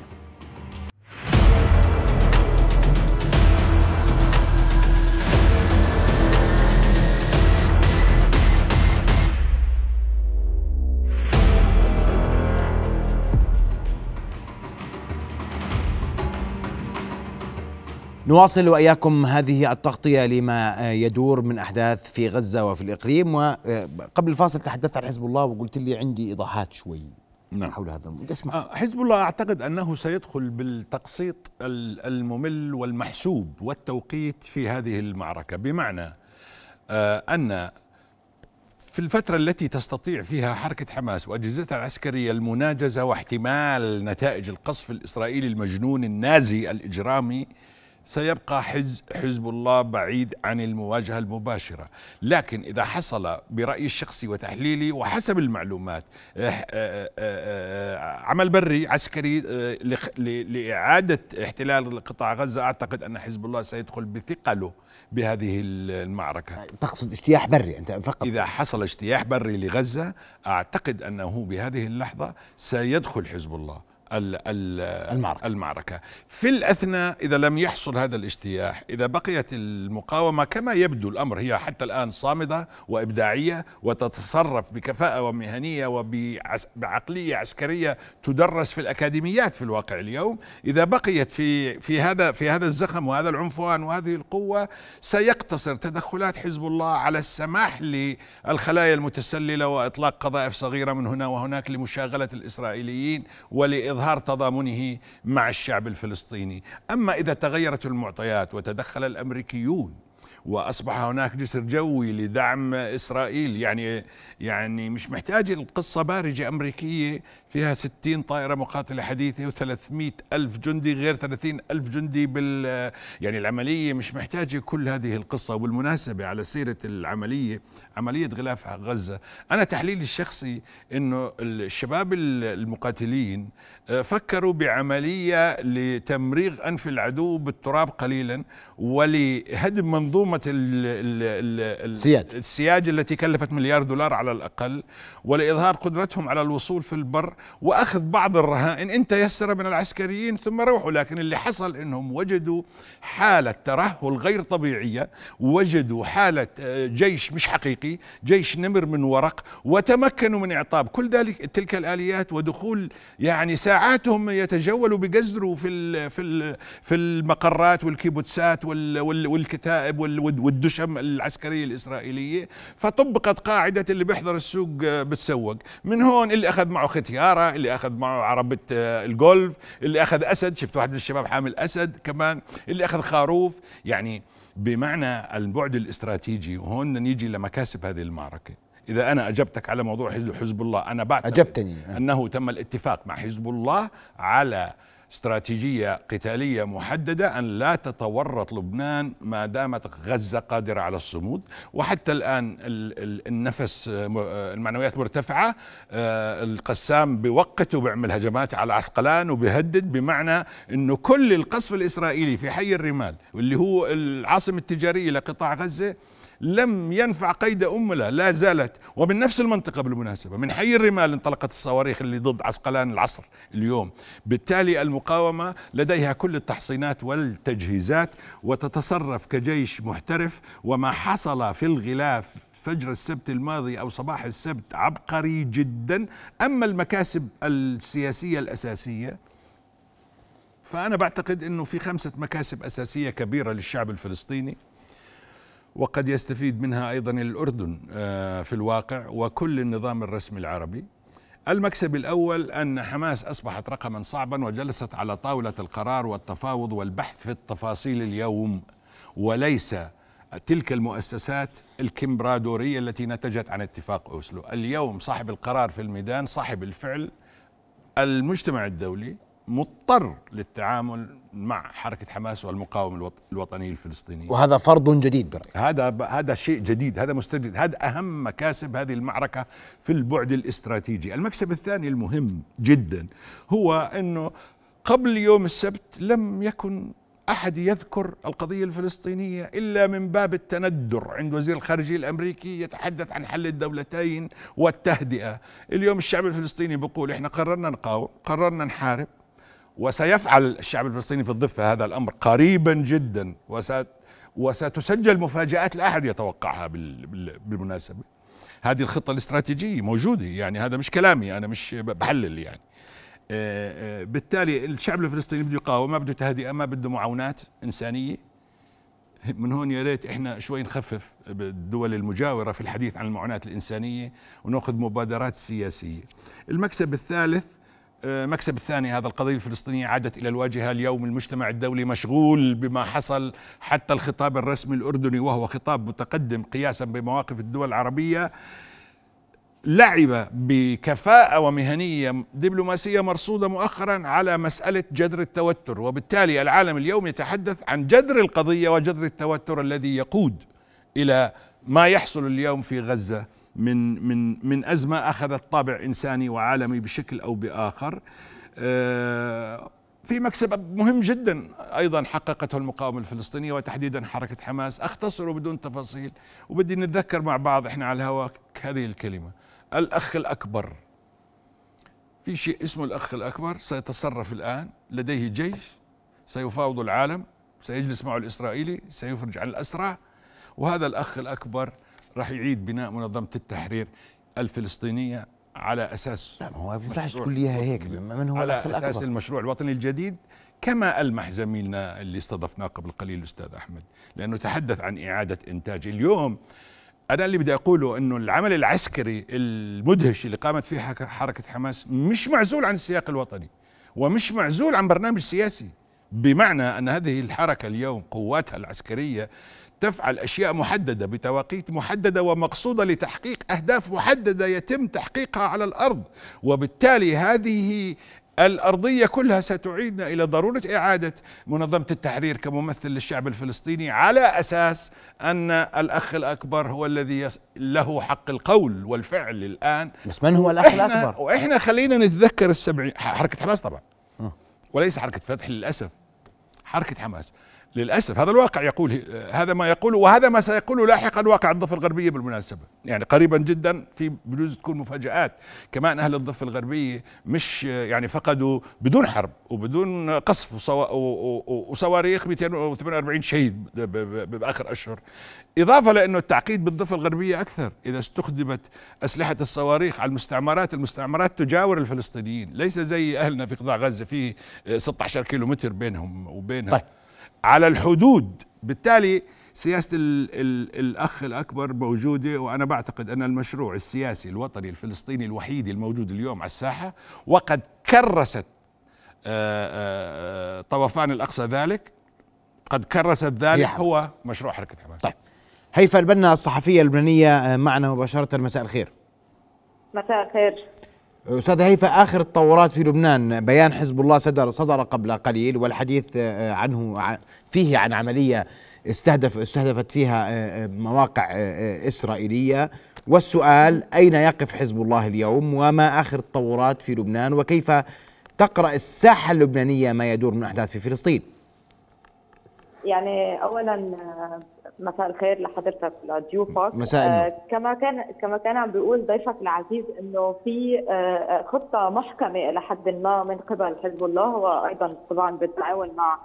نواصل واياكم هذه التغطيه لما يدور من احداث في غزه وفي الاقليم وقبل الفاصل تحدثت عن حزب الله وقلت لي عندي ايضاحات شوي نعم. حول هذا اسمع آه، حزب الله اعتقد انه سيدخل بالتقسيط الممل والمحسوب والتوقيت في هذه المعركه بمعنى آه، ان في الفترة التي تستطيع فيها حركة حماس وأجهزتها العسكرية المناجزة واحتمال نتائج القصف الإسرائيلي المجنون النازي الإجرامي سيبقى حزب الله بعيد عن المواجهة المباشرة لكن إذا حصل برأيي الشخصي وتحليلي وحسب المعلومات آه، آه، آه، عمل بري عسكري لإعادة احتلال قطاع غزة أعتقد أن حزب الله سيدخل بثقله بهذه المعركة تقصد اجتياح بري أنت فقط إذا حصل اجتياح بري لغزة أعتقد أنه بهذه اللحظة سيدخل حزب الله المعركة. المعركة في الأثناء إذا لم يحصل هذا الاجتياح إذا بقيت المقاومة كما يبدو الأمر هي حتى الآن صامدة وإبداعية وتتصرف بكفاءة ومهنية وبعقلية عسكرية تدرس في الأكاديميات في الواقع اليوم إذا بقيت في, في, هذا, في هذا الزخم وهذا العنفوان وهذه القوة سيقتصر تدخلات حزب الله على السماح للخلايا المتسللة وإطلاق قذائف صغيرة من هنا وهناك لمشاغلة الإسرائيليين ولإضافة إظهار تضامنه مع الشعب الفلسطيني أما إذا تغيرت المعطيات وتدخل الأمريكيون واصبح هناك جسر جوي لدعم اسرائيل يعني يعني مش محتاج القصه بارجه امريكيه فيها 60 طائره مقاتله حديثه و300 الف جندي غير 30 الف جندي بال يعني العمليه مش محتاجه كل هذه القصه وبالمناسبه على سيره العمليه عمليه غلاف غزه انا تحليلي الشخصي انه الشباب المقاتلين آه، فكروا بعمليه لتمريغ انف العدو بالتراب قليلا ولهدم منظومه منظومه ال ال السياج. السياج التي كلفت مليار دولار على الاقل ولاظهار قدرتهم على الوصول في البر واخذ بعض الرهائن ان تيسر من العسكريين ثم روحوا لكن اللي حصل انهم وجدوا حاله ترهل غير طبيعيه وجدوا حاله آه، جيش مش حقيقي جيش نمر من ورق وتمكنوا من اعطاب كل ذلك تلك الاليات ودخول يعني ساعاتهم يتجولوا بجزروا في في في المقرات والكيبوتسات والكتائب وال والدشم العسكريه الاسرائيليه فطبقت قاعده اللي بيحضر السوق آه، بتسوق من هون اللي اخذ معه ختياره اللي اخذ معه عربه آه، الجولف اللي اخذ اسد شفت واحد من الشباب حامل اسد كمان اللي اخذ خاروف يعني بمعنى البعد الاستراتيجي وهون نيجي لمكاسب هذه المعركه إذا أنا أجبتك على موضوع حزب الله أنا بعتقد أجبتني آه. أنه تم الاتفاق مع حزب الله على استراتيجية قتالية محددة أن لا تتورط لبنان ما دامت غزة قادرة على الصمود وحتى الآن النفس المعنويات مرتفعة آه، القسام بوقته وبعمل هجمات على عسقلان وبيهدد بمعنى أنه كل القصف الإسرائيلي في حي الرمال واللي هو العاصمة التجارية لقطاع غزة لم ينفع قيد أملة لا زالت ومن نفس المنطقة بالمناسبة من حي الرمال انطلقت الصواريخ اللي ضد عسقلان العصر اليوم بالتالي المقاومة لديها كل التحصينات والتجهيزات وتتصرف كجيش محترف وما حصل في الغلاف فجر السبت الماضي او صباح السبت عبقري جدا اما المكاسب السياسيه الاساسيه فانا بعتقد انه في خمسه مكاسب اساسيه كبيره للشعب الفلسطيني وقد يستفيد منها أيضا الأردن آه، في الواقع وكل النظام الرسمي العربي المكسب الأول أن حماس أصبحت رقما صعبا وجلست على طاولة القرار والتفاوض والبحث في التفاصيل اليوم وليس تلك المؤسسات الكمبرادورية التي نتجت عن اتفاق أوسلو اليوم صاحب القرار في الميدان صاحب الفعل المجتمع الدولي مضطر للتعامل مع حركة حماس والمقاومة الوطنية الفلسطينية وهذا فرض جديد برأيك هذا ب... هذا شيء جديد هذا مستجد هذا أهم مكاسب هذه المعركة في البعد الاستراتيجي المكسب الثاني المهم جدا هو أنه قبل يوم السبت لم يكن احد يذكر القضيه الفلسطينيه الا من باب التندر عند وزير الخارجيه الامريكي يتحدث عن حل الدولتين والتهدئه، اليوم الشعب الفلسطيني بيقول احنا قررنا نقاوم، قررنا نحارب، وسيفعل الشعب الفلسطيني في الضفة هذا الأمر قريبا جدا وست وستسجل مفاجآت لا أحد يتوقعها بالمناسبة هذه الخطة الاستراتيجية موجودة يعني هذا مش كلامي أنا مش بحلل يعني آه، آه، بالتالي الشعب الفلسطيني بده يقاوم ما بده تهدئة ما بده معاونات إنسانية من هون يا ريت احنا شوي نخفف بالدول المجاوره في الحديث عن المعونات الانسانيه وناخذ مبادرات سياسيه. المكسب الثالث مكسب الثاني هذا القضية الفلسطينية عادت إلى الواجهة اليوم المجتمع الدولي مشغول بما حصل حتى الخطاب الرسمي الأردني وهو خطاب متقدم قياسا بمواقف الدول العربية لعب بكفاءة ومهنية دبلوماسية مرصودة مؤخرا على مسألة جذر التوتر وبالتالي العالم اليوم يتحدث عن جذر القضية وجذر التوتر الذي يقود إلى ما يحصل اليوم في غزة من من من ازمه اخذت طابع انساني وعالمي بشكل او باخر آه، في مكسب مهم جدا ايضا حققته المقاومه الفلسطينيه وتحديدا حركه حماس أختصره بدون تفاصيل وبدي نتذكر مع بعض احنا على الهواء هذه الكلمه الاخ الاكبر في شيء اسمه الاخ الاكبر سيتصرف الان لديه جيش سيفاوض العالم سيجلس معه الاسرائيلي سيفرج عن الاسرى وهذا الاخ الاكبر راح يعيد بناء منظمه التحرير الفلسطينيه على اساس لا ما هو ما ينفعش تقول لي هيك من هو على اساس المشروع الوطني الجديد كما المح زميلنا اللي استضفناه قبل قليل الاستاذ احمد لانه تحدث عن اعاده انتاج اليوم انا اللي بدي اقوله انه العمل العسكري المدهش اللي قامت فيه حركه حماس مش معزول عن السياق الوطني ومش معزول عن برنامج سياسي بمعنى ان هذه الحركه اليوم قواتها العسكريه تفعل أشياء محددة بتواقيت محددة ومقصودة لتحقيق أهداف محددة يتم تحقيقها على الأرض وبالتالي هذه الأرضية كلها ستعيدنا إلى ضرورة إعادة منظمة التحرير كممثل للشعب الفلسطيني على أساس أن الأخ الأكبر هو الذي له حق القول والفعل الآن بس من هو الأخ وإحنا الأكبر؟ وإحنا خلينا نتذكر السبعين حركة حماس طبعا آه. وليس حركة فتح للأسف حركة حماس للاسف هذا الواقع يقول هذا ما يقوله وهذا ما سيقوله لاحقا واقع الضفه الغربيه بالمناسبه يعني قريبا جدا في بجوز تكون مفاجات كمان اهل الضفه الغربيه مش يعني فقدوا بدون حرب وبدون قصف وصواريخ 248 شهيد باخر اشهر اضافه لانه التعقيد بالضفه الغربيه اكثر اذا استخدمت اسلحه الصواريخ على المستعمرات المستعمرات تجاور الفلسطينيين ليس زي اهلنا في قطاع غزه في 16 كيلومتر بينهم وبينها طيب. على الحدود بالتالي سياسة الـ الـ الأخ الأكبر موجودة وأنا بعتقد أن المشروع السياسي الوطني الفلسطيني الوحيد الموجود اليوم على الساحة وقد كرست آه، آه، طوفان الأقصى ذلك قد كرست ذلك هو مشروع حركة حماس طيب هيفا البنا الصحفية اللبنانية معنا مباشرة مساء الخير مساء الخير استاذ هيفا اخر التطورات في لبنان بيان حزب الله صدر صدر قبل قليل والحديث آه، عنه فيه عن عمليه استهدف استهدفت فيها آه، آه، مواقع اسرائيليه والسؤال اين يقف حزب الله اليوم وما اخر التطورات في لبنان وكيف تقرا الساحه اللبنانيه ما يدور من احداث في فلسطين يعني اولا آه، مساء الخير لحضرتك لضيوفك مساء آه كما كان كما كان عم بيقول ضيفك العزيز انه في آه خطه محكمه الى حد ما من قبل حزب الله وايضا طبعا بالتعاون مع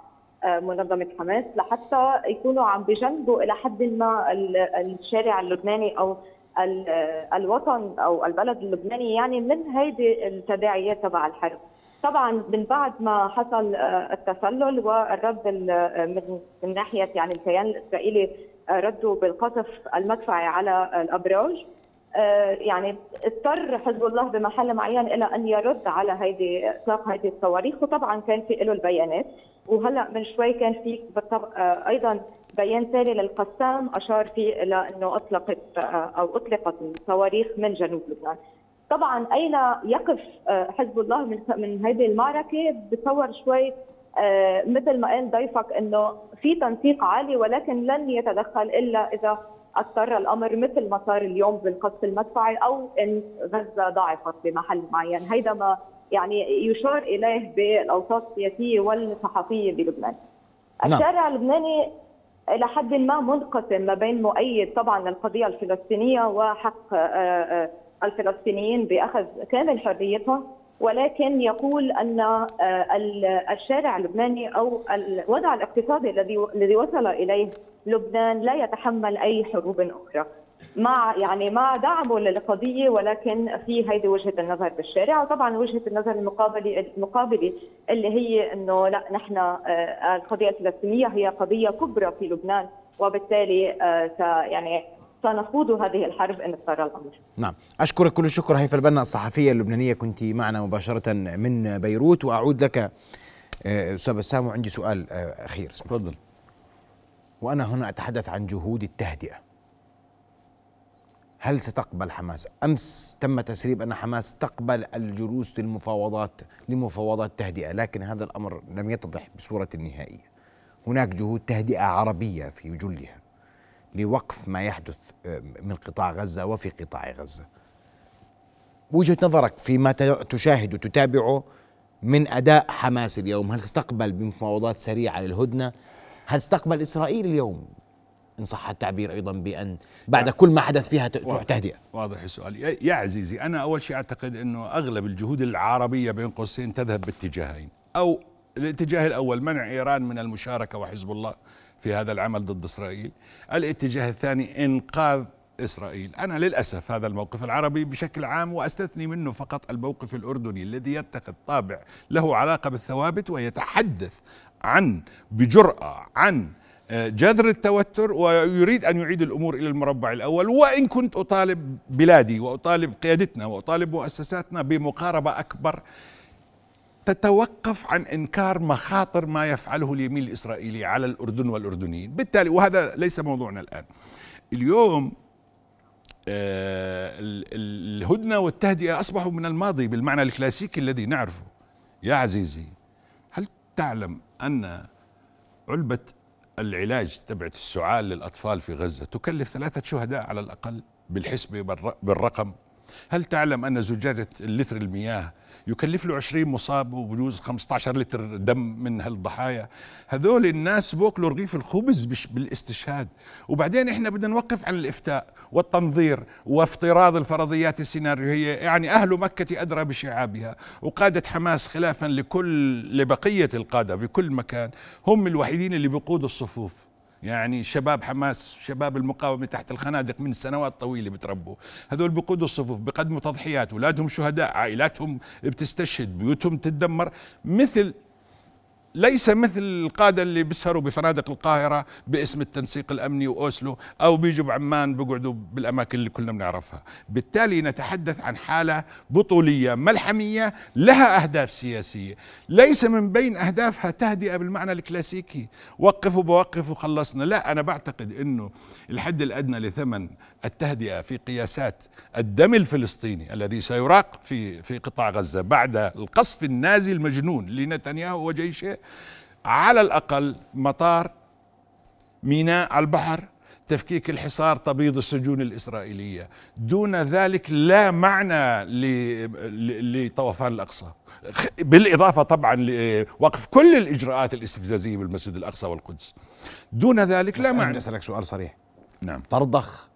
آه منظمه حماس لحتى يكونوا عم بجنبوا الى حد ما الشارع اللبناني او آه، الوطن او البلد اللبناني يعني من هيدي التداعيات تبع الحرب طبعا من بعد ما حصل آه، التسلل والرد آه، من ناحيه يعني الكيان الاسرائيلي آه، ردوا بالقصف المدفعي على الابراج يعني اضطر حزب الله بمحل معين الى ان يرد على هيدي اطلاق هذه الصواريخ وطبعا كان في له البيانات وهلا من شوي كان في ايضا بيان ثاني للقسام اشار فيه الى انه اطلقت او اطلقت الصواريخ من جنوب لبنان طبعا اين يقف آه، حزب الله من من هذه المعركه بتصور شوي آه، مثل ما قال ضيفك انه في تنسيق عالي ولكن لن يتدخل الا اذا اضطر الامر مثل ما صار اليوم بالقصف المدفعي او ان غزه ضعفت بمحل معين، هيدا ما يعني يشار اليه بالاوساط السياسيه والصحفيه بلبنان. نعم. الشارع اللبناني الى حد ما منقسم ما بين مؤيد طبعا للقضيه الفلسطينيه وحق آه، الفلسطينيين باخذ كامل حريتهم ولكن يقول ان آه، الشارع اللبناني او الوضع الاقتصادي الذي الذي وصل اليه لبنان لا يتحمل اي حروب اخرى مع يعني مع دعمه للقضيه ولكن في هذه وجهه النظر بالشارع وطبعا وجهه النظر المقابله المقابله اللي هي انه لا نحن آه، القضيه الفلسطينيه هي قضيه كبرى في لبنان وبالتالي آه، يعني سنخوض هذه الحرب إن اضطر الأمر نعم أشكرك كل الشكر هيفا البنا الصحفية اللبنانية كنت معنا مباشرة من بيروت وأعود لك آه، أستاذ بسام وعندي سؤال آه، أخير تفضل وأنا هنا أتحدث عن جهود التهدئة هل ستقبل حماس؟ أمس تم تسريب أن حماس تقبل الجلوس للمفاوضات لمفاوضات تهدئة لكن هذا الأمر لم يتضح بصورة نهائية هناك جهود تهدئة عربية في جلها لوقف ما يحدث آه، من قطاع غزه وفي قطاع غزه. وجهه نظرك فيما تشاهد وتتابعه من اداء حماس اليوم، هل تستقبل بمفاوضات سريعه للهدنه؟ هل تستقبل اسرائيل اليوم ان صح التعبير ايضا بان بعد كل ما حدث فيها تروح تهدئه واضح السؤال يا عزيزي انا اول شيء اعتقد انه اغلب الجهود العربيه بين قوسين تذهب باتجاهين او الاتجاه الاول منع ايران من المشاركه وحزب الله في هذا العمل ضد إسرائيل الاتجاه الثاني إنقاذ إسرائيل أنا للأسف هذا الموقف العربي بشكل عام وأستثني منه فقط الموقف الأردني الذي يتخذ طابع له علاقة بالثوابت ويتحدث عن بجرأة عن آه، جذر التوتر ويريد أن يعيد الأمور إلى المربع الأول وإن كنت أطالب بلادي وأطالب قيادتنا وأطالب مؤسساتنا بمقاربة أكبر تتوقف عن انكار مخاطر ما يفعله اليمين الاسرائيلي على الاردن والاردنيين، بالتالي وهذا ليس موضوعنا الان. اليوم آه، الهدنه والتهدئه اصبحوا من الماضي بالمعنى الكلاسيكي الذي نعرفه. يا عزيزي هل تعلم ان علبه العلاج تبعت السعال للاطفال في غزه تكلف ثلاثه شهداء على الاقل بالحسبه بالرقم؟ هل تعلم ان زجاجه اللتر المياه يكلف له 20 مصاب وبجوز 15 لتر دم من هالضحايا هذول الناس بوكلوا رغيف الخبز بالاستشهاد وبعدين احنا بدنا نوقف عن الافتاء والتنظير وافتراض الفرضيات السيناريوية يعني أهل مكة أدرى بشعابها وقادة حماس خلافا لكل لبقية القادة بكل مكان هم الوحيدين اللي بيقودوا الصفوف يعني شباب حماس شباب المقاومة تحت الخنادق من سنوات طويلة بتربوا هذول بيقودوا الصفوف بقدموا تضحيات أولادهم شهداء عائلاتهم بتستشهد بيوتهم تتدمر مثل ليس مثل القادة اللي بيسهروا بفنادق القاهرة باسم التنسيق الأمني وأوسلو أو بيجوا بعمان بيقعدوا بالأماكن اللي كلنا بنعرفها بالتالي نتحدث عن حالة بطولية ملحمية لها أهداف سياسية ليس من بين أهدافها تهدئة بالمعنى الكلاسيكي وقفوا بوقفوا وخلصنا لا أنا بعتقد أنه الحد الأدنى لثمن التهدئة في قياسات الدم الفلسطيني الذي سيراق في, في قطاع غزة بعد القصف النازي المجنون لنتنياهو وجيشه على الأقل مطار ميناء على البحر تفكيك الحصار تبيض السجون الإسرائيلية دون ذلك لا معنى لطوفان الأقصى بالإضافة طبعا لوقف كل الإجراءات الاستفزازية بالمسجد الأقصى والقدس دون ذلك لا معنى أسألك سؤال صريح نعم ترضخ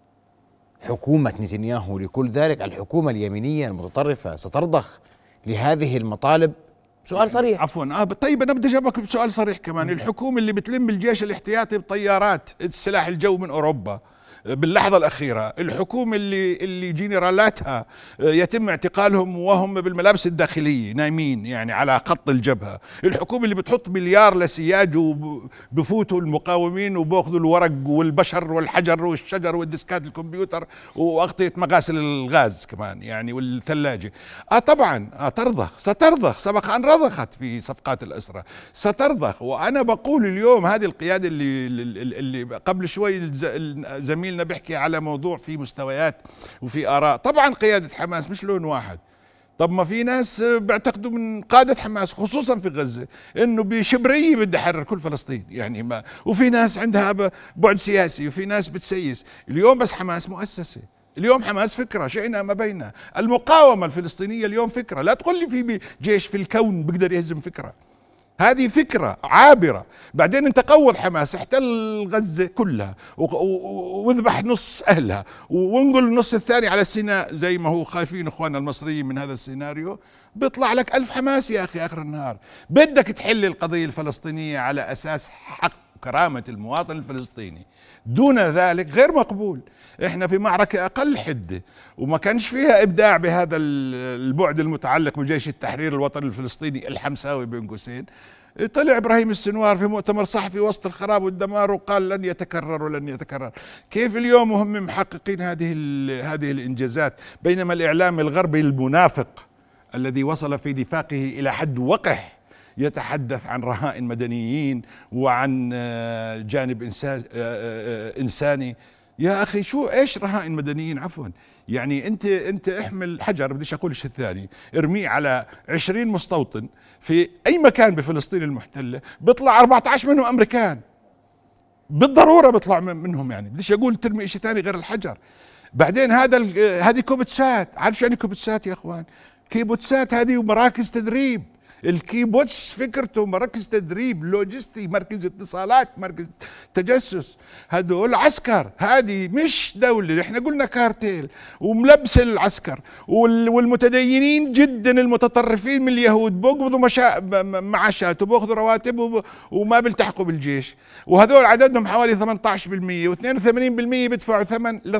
حكومة نتنياهو لكل ذلك الحكومة اليمينية المتطرفة سترضخ لهذه المطالب سؤال يعني صريح عفوا آه طيب انا بدي اجاوبك بسؤال صريح كمان الحكومه اللي بتلم الجيش الاحتياطي بطيارات السلاح الجو من اوروبا باللحظة الأخيرة الحكومة اللي, اللي جنرالاتها آه، يتم اعتقالهم وهم بالملابس الداخلية نايمين يعني على خط الجبهة الحكومة اللي بتحط مليار لسياج وبفوتوا المقاومين وباخذوا الورق والبشر والحجر والشجر والديسكات الكمبيوتر وأغطية مغاسل الغاز كمان يعني والثلاجة آه طبعا آه ترضخ سترضخ سبق أن رضخت في صفقات الأسرة سترضخ وأنا بقول اليوم هذه القيادة اللي, اللي قبل شوي زميل زميلنا بيحكي على موضوع في مستويات وفي آراء طبعا قيادة حماس مش لون واحد طب ما في ناس بيعتقدوا من قادة حماس خصوصا في غزة انه بشبرية بدي احرر كل فلسطين يعني ما وفي ناس عندها بعد سياسي وفي ناس بتسيس اليوم بس حماس مؤسسة اليوم حماس فكرة شئنا ما بينا المقاومة الفلسطينية اليوم فكرة لا تقول لي في جيش في الكون بيقدر يهزم فكرة هذه فكرة عابرة بعدين انت قوض حماس احتل غزة كلها واذبح نص أهلها وانقل النص الثاني على سيناء زي ما هو خايفين إخواننا المصريين من هذا السيناريو بيطلع لك ألف حماس يا أخي آخر النهار بدك تحل القضية الفلسطينية على أساس حق وكرامة المواطن الفلسطيني دون ذلك غير مقبول احنا في معركة اقل حدة وما كانش فيها ابداع بهذا البعد المتعلق بجيش التحرير الوطني الفلسطيني الحمساوي بين قوسين طلع ابراهيم السنوار في مؤتمر صحفي وسط الخراب والدمار وقال لن يتكرر ولن يتكرر، كيف اليوم وهم محققين هذه هذه الانجازات بينما الاعلام الغربي المنافق الذي وصل في نفاقه الى حد وقح يتحدث عن رهائن مدنيين وعن آه، جانب آه، آه، انساني يا اخي شو ايش رهائن مدنيين عفوا يعني انت انت احمل حجر بديش اقول الشيء الثاني ارميه على 20 مستوطن في اي مكان بفلسطين المحتله بيطلع 14 منهم امريكان بالضروره بيطلع منهم يعني بديش اقول ترمي شيء ثاني غير الحجر بعدين هذا هذه كوبتسات عارف شو يعني كوبتسات يا اخوان كيبوتسات هذه ومراكز تدريب الكيبوتس فكرته مراكز تدريب لوجستي مركز اتصالات مركز تجسس هدول عسكر هذه مش دولة احنا قلنا كارتيل وملبس العسكر والمتدينين جدا المتطرفين من اليهود بيقبضوا مشا... معاشات وبياخذوا رواتب وما بيلتحقوا بالجيش وهذول عددهم حوالي 18% و82% بيدفعوا ثمن ل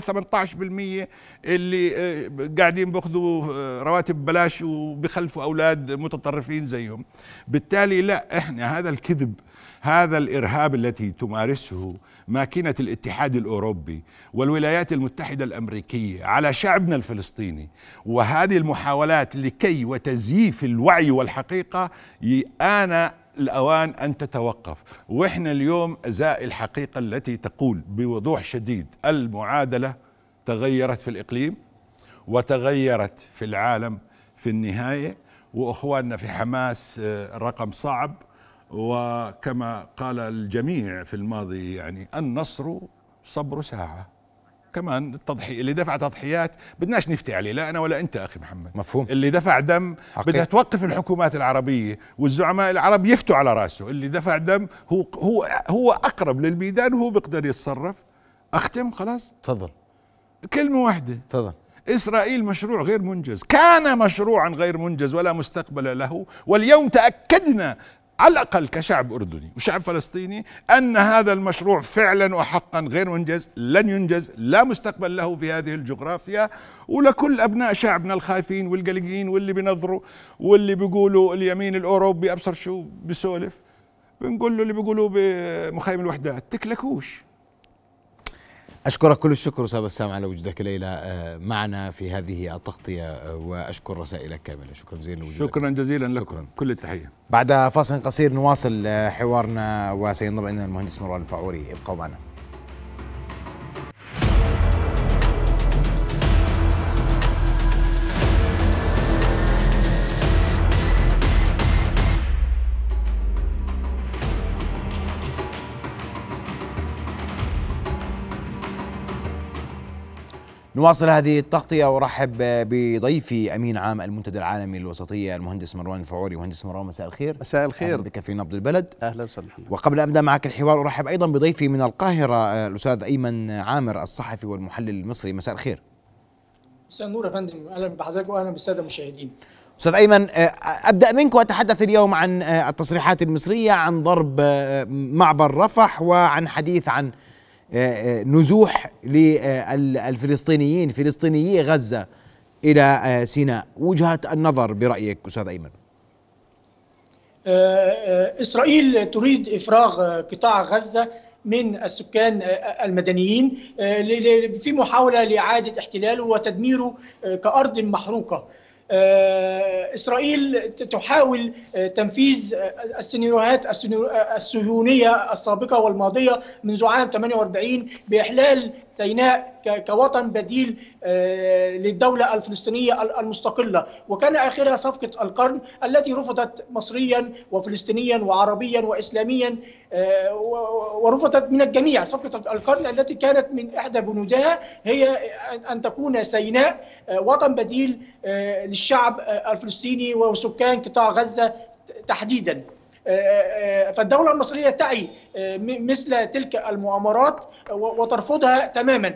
18% اللي آه، قاعدين بياخذوا آه، رواتب ببلاش وبيخلفوا اولاد متطرفين زيهم بالتالي لا احنا هذا الكذب هذا الارهاب التي تمارسه ماكينه الاتحاد الاوروبي والولايات المتحده الامريكيه على شعبنا الفلسطيني وهذه المحاولات لكي وتزييف الوعي والحقيقه انا الاوان ان تتوقف واحنا اليوم ازاء الحقيقه التي تقول بوضوح شديد المعادله تغيرت في الاقليم وتغيرت في العالم في النهايه واخواننا في حماس آه، رقم صعب وكما قال الجميع في الماضي يعني النصر صبر ساعه كمان التضحي اللي دفع تضحيات بدناش نفتي عليه لا انا ولا انت اخي محمد مفهوم اللي دفع دم بدها توقف الحكومات العربيه والزعماء العرب يفتوا على راسه اللي دفع دم هو هو هو اقرب للميدان وهو بيقدر يتصرف اختم خلاص تفضل كلمه واحده تفضل إسرائيل مشروع غير منجز كان مشروعا غير منجز ولا مستقبل له واليوم تأكدنا على الأقل كشعب أردني وشعب فلسطيني أن هذا المشروع فعلا وحقا غير منجز لن ينجز لا مستقبل له في هذه الجغرافيا ولكل أبناء شعبنا الخايفين والقلقين واللي بنظروا واللي بيقولوا اليمين الأوروبي أبصر شو بسولف بنقول له اللي بيقولوه بمخيم الوحدات تكلكوش أشكرك كل الشكر أستاذ بسام على وجودك الليلة آه، معنا في هذه التغطية آه، وأشكر رسائلك كاملة شكرا جزيلا لوجودك شكرا جزيلا لك شكرا. كل التحية بعد فاصل قصير نواصل آه، حوارنا وسينضم إلينا المهندس مروان الفعوري ابقوا معنا نواصل هذه التغطية وأرحب بضيفي أمين عام المنتدى العالمي للوسطية المهندس مروان الفعوري مهندس مروان مساء الخير مساء الخير أهلا بك في نبض البلد أهلا وسهلا وقبل أن أبدأ معك الحوار أرحب أيضا بضيفي من القاهرة الأستاذ أيمن عامر الصحفي والمحلل المصري مساء الخير مساء النور يا فندم أهلا بحضرتك وأهلا بالسادة المشاهدين استاذ ايمن آه، ابدا منك واتحدث اليوم عن آه، التصريحات المصريه عن ضرب آه، معبر رفح وعن حديث عن آه، آه، نزوح للفلسطينيين فلسطينيي غزة إلى آه، سيناء وجهة النظر برأيك أستاذ أيمن إسرائيل تريد إفراغ قطاع غزة من السكان المدنيين في محاولة لإعادة احتلاله وتدميره كأرض محروقة آه، اسرائيل تحاول آه، تنفيذ آه، السيناريوهات الصهيونيه السابقه والماضيه منذ عام 48 باحلال سيناء كوطن بديل آه، للدولة الفلسطينية المستقلة وكان آخرها صفقة القرن التي رفضت مصريا وفلسطينيا وعربيا وإسلاميا آه، ورفضت من الجميع صفقة القرن التي كانت من إحدى بنودها هي أن تكون سيناء آه، وطن بديل للشعب الفلسطيني وسكان قطاع غزة تحديداً فالدولة المصرية تعي مثل تلك المؤامرات وترفضها تماما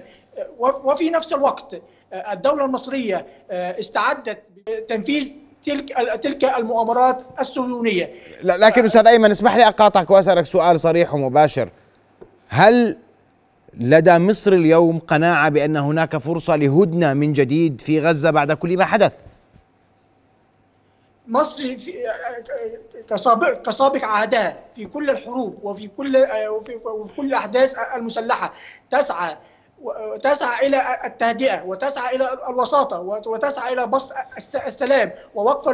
وفي نفس الوقت آه، الدولة المصرية آه، استعدت بتنفيذ تلك تلك المؤامرات الصهيونية لكن أستاذ أيمن اسمح لي أقاطعك وأسألك سؤال صريح ومباشر هل لدى مصر اليوم قناعة بأن هناك فرصة لهدنة من جديد في غزة بعد كل ما حدث؟ مصر في آه، كسابق كسابق عهدها في كل الحروب وفي كل وفي كل الاحداث المسلحه تسعى وتسعى الى التهدئه وتسعى الى الوساطه وتسعى الى بسط السلام ووقف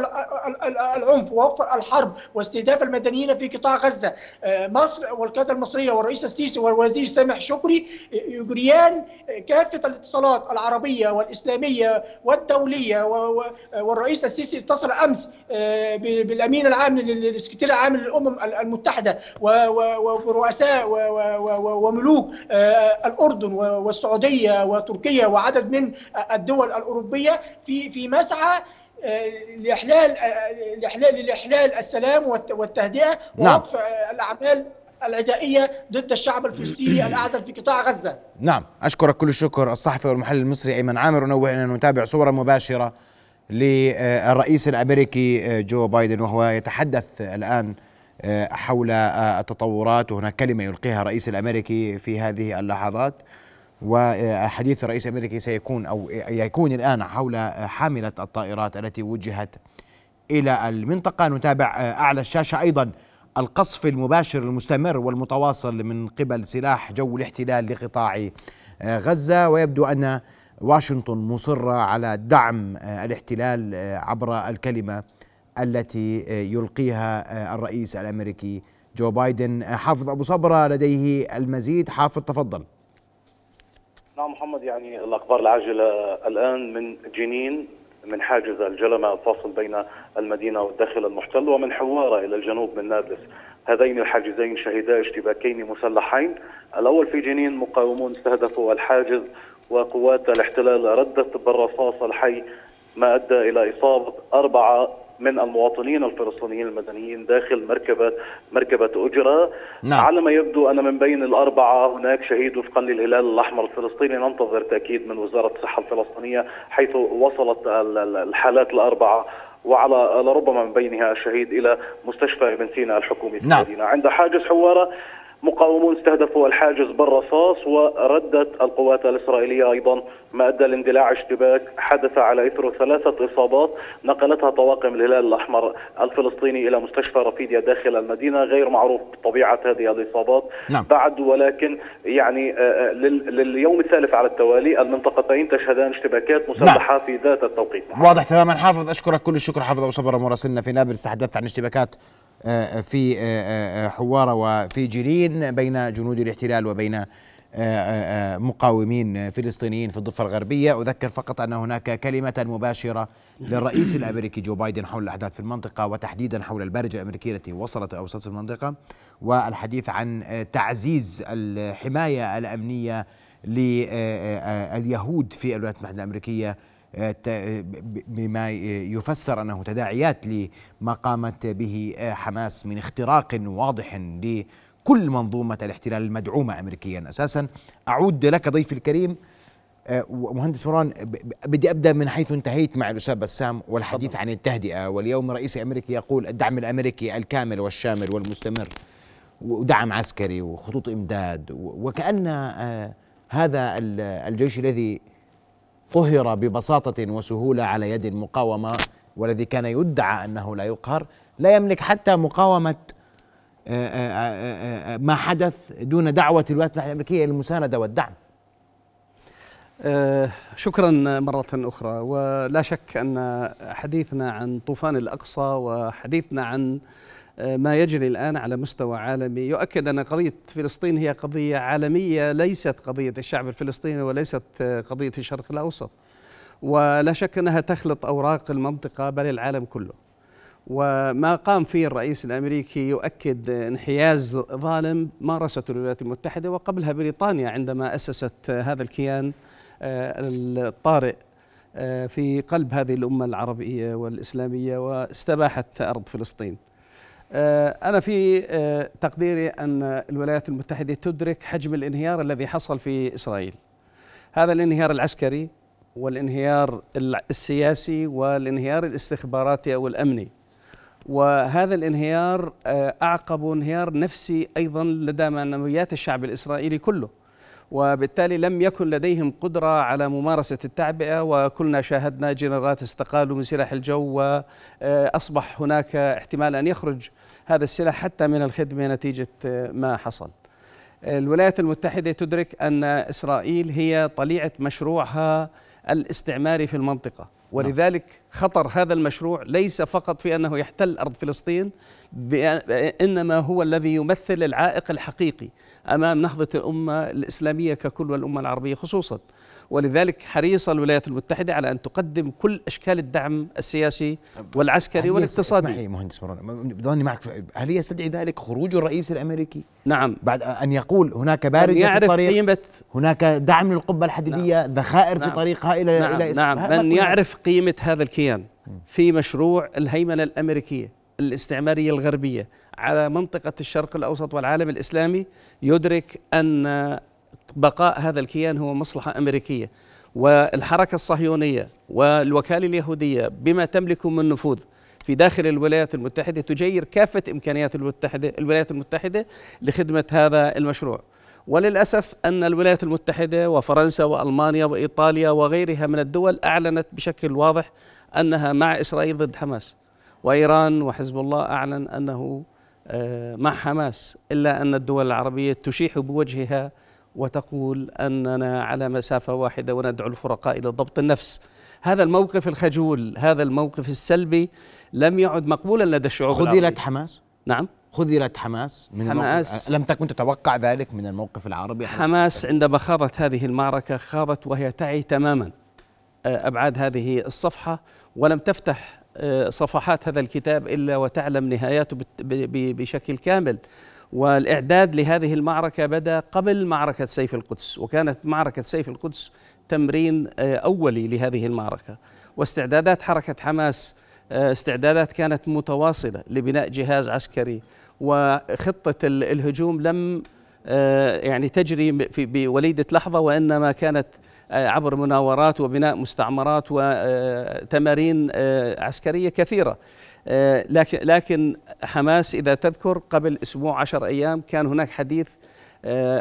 العنف ووقف الحرب واستهداف المدنيين في قطاع غزه آه، مصر والقياده المصريه والرئيس السيسي والوزير سامح شكري آه، يجريان آه، كافه الاتصالات العربيه والاسلاميه والدوليه والرئيس السيسي اتصل امس بالامين العام للسكرتير العام للامم المتحده ورؤساء وملوك الاردن والسعوديه وتركيا وعدد من الدول الاوروبيه في في مسعى آه، لاحلال آه، لاحلال لاحلال السلام والتهدئه نعم. ووقف آه، الاعمال العدائيه ضد الشعب الفلسطيني *clears throat* الاعزل في قطاع غزه. نعم، اشكرك كل الشكر الصحفي والمحلل المصري ايمن عامر ونوه اننا نتابع صوره مباشره للرئيس الامريكي جو بايدن وهو يتحدث الان حول التطورات وهناك كلمه يلقيها الرئيس الامريكي في هذه اللحظات. وحديث الرئيس الامريكي سيكون او يكون الان حول حامله الطائرات التي وجهت الى المنطقه نتابع اعلى الشاشه ايضا القصف المباشر المستمر والمتواصل من قبل سلاح جو الاحتلال لقطاع غزه ويبدو ان واشنطن مصره على دعم الاحتلال عبر الكلمه التي يلقيها الرئيس الامريكي جو بايدن حافظ ابو صبره لديه المزيد حافظ تفضل نعم محمد يعني الاخبار العاجله الان من جنين من حاجز الجلمه الفاصل بين المدينه والداخل المحتل ومن حواره الى الجنوب من نابلس. هذين الحاجزين شهدا اشتباكين مسلحين، الاول في جنين مقاومون استهدفوا الحاجز وقوات الاحتلال ردت بالرصاص الحي ما ادى الى اصابه اربعه من المواطنين الفلسطينيين المدنيين داخل مركبة مركبة أجرة نعم. على ما يبدو أن من بين الأربعة هناك شهيد وفقا للهلال الأحمر الفلسطيني ننتظر تأكيد من وزارة الصحة الفلسطينية حيث وصلت الحالات الأربعة وعلى لربما من بينها الشهيد إلى مستشفى ابن سينا الحكومي في نعم. عند حاجز حوارة مقاومون استهدفوا الحاجز بالرصاص وردت القوات الإسرائيلية أيضا ما أدى لاندلاع اشتباك حدث على إثره ثلاثة إصابات نقلتها طواقم الهلال الأحمر الفلسطيني إلى مستشفى رفيديا داخل المدينة غير معروف طبيعة هذه الإصابات نعم. بعد ولكن يعني آه، آه، لليوم الثالث على التوالي المنطقتين تشهدان اشتباكات مسلحة نعم. في ذات التوقيت واضح تماما حافظ أشكرك كل الشكر حافظ أبو صبر مراسلنا في نابلس تحدثت عن اشتباكات آه، في آه، آه، حوارة وفي جنين بين جنود الاحتلال وبين مقاومين فلسطينيين في الضفة الغربية أذكر فقط أن هناك كلمة مباشرة للرئيس الأمريكي جو بايدن حول الأحداث في المنطقة وتحديدا حول البارجة الأمريكية التي وصلت أو وصلت المنطقة والحديث عن تعزيز الحماية الأمنية لليهود في الولايات المتحدة الأمريكية آه، آه، بما آه، يفسر انه تداعيات لما قامت به حماس من اختراق واضح لكل منظومه الاحتلال المدعومه امريكيا اساسا اعود لك ضيفي الكريم مهندس مروان بدي ابدا من حيث انتهيت مع الاستاذ بسام والحديث عن التهدئه واليوم رئيس امريكي يقول الدعم الامريكي الكامل والشامل والمستمر ودعم عسكري وخطوط امداد وكان هذا الجيش الذي قهر ببساطة وسهولة على يد المقاومة والذي كان يدعى أنه لا يقهر لا يملك حتى مقاومة آه، آه، آه، ما حدث دون دعوة الولايات المتحدة الأمريكية للمساندة والدعم شكرا مرة أخرى ولا شك أن حديثنا عن طوفان الأقصى وحديثنا عن ما يجري الآن على مستوى عالمي يؤكد أن قضية فلسطين هي قضية عالمية ليست قضية الشعب الفلسطيني وليست آه، قضية الشرق الأوسط ولا شك أنها تخلط أوراق المنطقة بل العالم كله وما قام فيه الرئيس الامريكي يؤكد انحياز ظالم مارسته الولايات المتحده وقبلها بريطانيا عندما اسست آه، هذا الكيان آه، الطارئ في قلب هذه الامه العربيه والاسلاميه واستباحت ارض فلسطين. آه، أنا في آه، تقديري أن الولايات المتحدة تدرك حجم الانهيار الذي حصل في إسرائيل هذا الانهيار العسكري والانهيار السياسي والانهيار الاستخباراتي أو الأمني وهذا الانهيار آه، أعقب انهيار نفسي أيضا لدى معنويات الشعب الإسرائيلي كله وبالتالي لم يكن لديهم قدرة على ممارسة التعبئة آه، وكلنا شاهدنا جنرالات استقالوا من سلاح الجو وأصبح هناك احتمال أن يخرج هذا السلاح حتى من الخدمة نتيجة آه، ما حصل الولايات المتحدة تدرك أن إسرائيل هي طليعة مشروعها الاستعماري في المنطقة ولذلك خطر هذا المشروع ليس فقط في أنه يحتل أرض فلسطين إنما هو الذي يمثل العائق الحقيقي امام نهضه الامه الاسلاميه ككل والامه العربيه خصوصا ولذلك حريصه الولايات المتحده على ان تقدم كل اشكال الدعم السياسي والعسكري والاقتصادي اسمح لي مهندس مرون بضلني معك هل يستدعي ذلك خروج الرئيس الامريكي نعم بعد ان يقول هناك بارجه في الطريق قيمة هناك دعم للقبه الحديديه نعم ذخائر نعم في طريق هائله نعم الى نعم من يعرف قيمه هذا الكيان في مشروع الهيمنه الامريكيه الاستعماريه الغربيه على منطقة الشرق الأوسط والعالم الإسلامي يدرك أن بقاء هذا الكيان هو مصلحة أمريكية والحركة الصهيونية والوكالة اليهودية بما تملك من نفوذ في داخل الولايات المتحدة تجير كافة إمكانيات المتحدة الولايات المتحدة لخدمة هذا المشروع وللأسف أن الولايات المتحدة وفرنسا وألمانيا وإيطاليا وغيرها من الدول أعلنت بشكل واضح أنها مع إسرائيل ضد حماس وإيران وحزب الله أعلن أنه آه، مع حماس الا ان الدول العربيه تشيح بوجهها وتقول اننا على مسافه واحده وندعو الفرقاء الى ضبط النفس هذا الموقف الخجول هذا الموقف السلبي لم يعد مقبولا لدى الشعوب خذلت العربية. حماس نعم خذلت حماس من حماس لم تكن تتوقع ذلك من الموقف العربي حماس عندما خاضت هذه المعركه خاضت وهي تعي تماما آه، ابعاد هذه الصفحه ولم تفتح صفحات هذا الكتاب إلا وتعلم نهاياته بشكل كامل والإعداد لهذه المعركة بدأ قبل معركة سيف القدس وكانت معركة سيف القدس تمرين آه، أولي لهذه المعركة واستعدادات حركة حماس آه، استعدادات كانت متواصلة لبناء جهاز عسكري وخطة الهجوم لم آه، يعني تجري بوليدة لحظة وإنما كانت آه، عبر مناورات وبناء مستعمرات وتمارين آه، عسكرية كثيرة آه، لكن لكن حماس إذا تذكر قبل أسبوع عشر أيام كان هناك حديث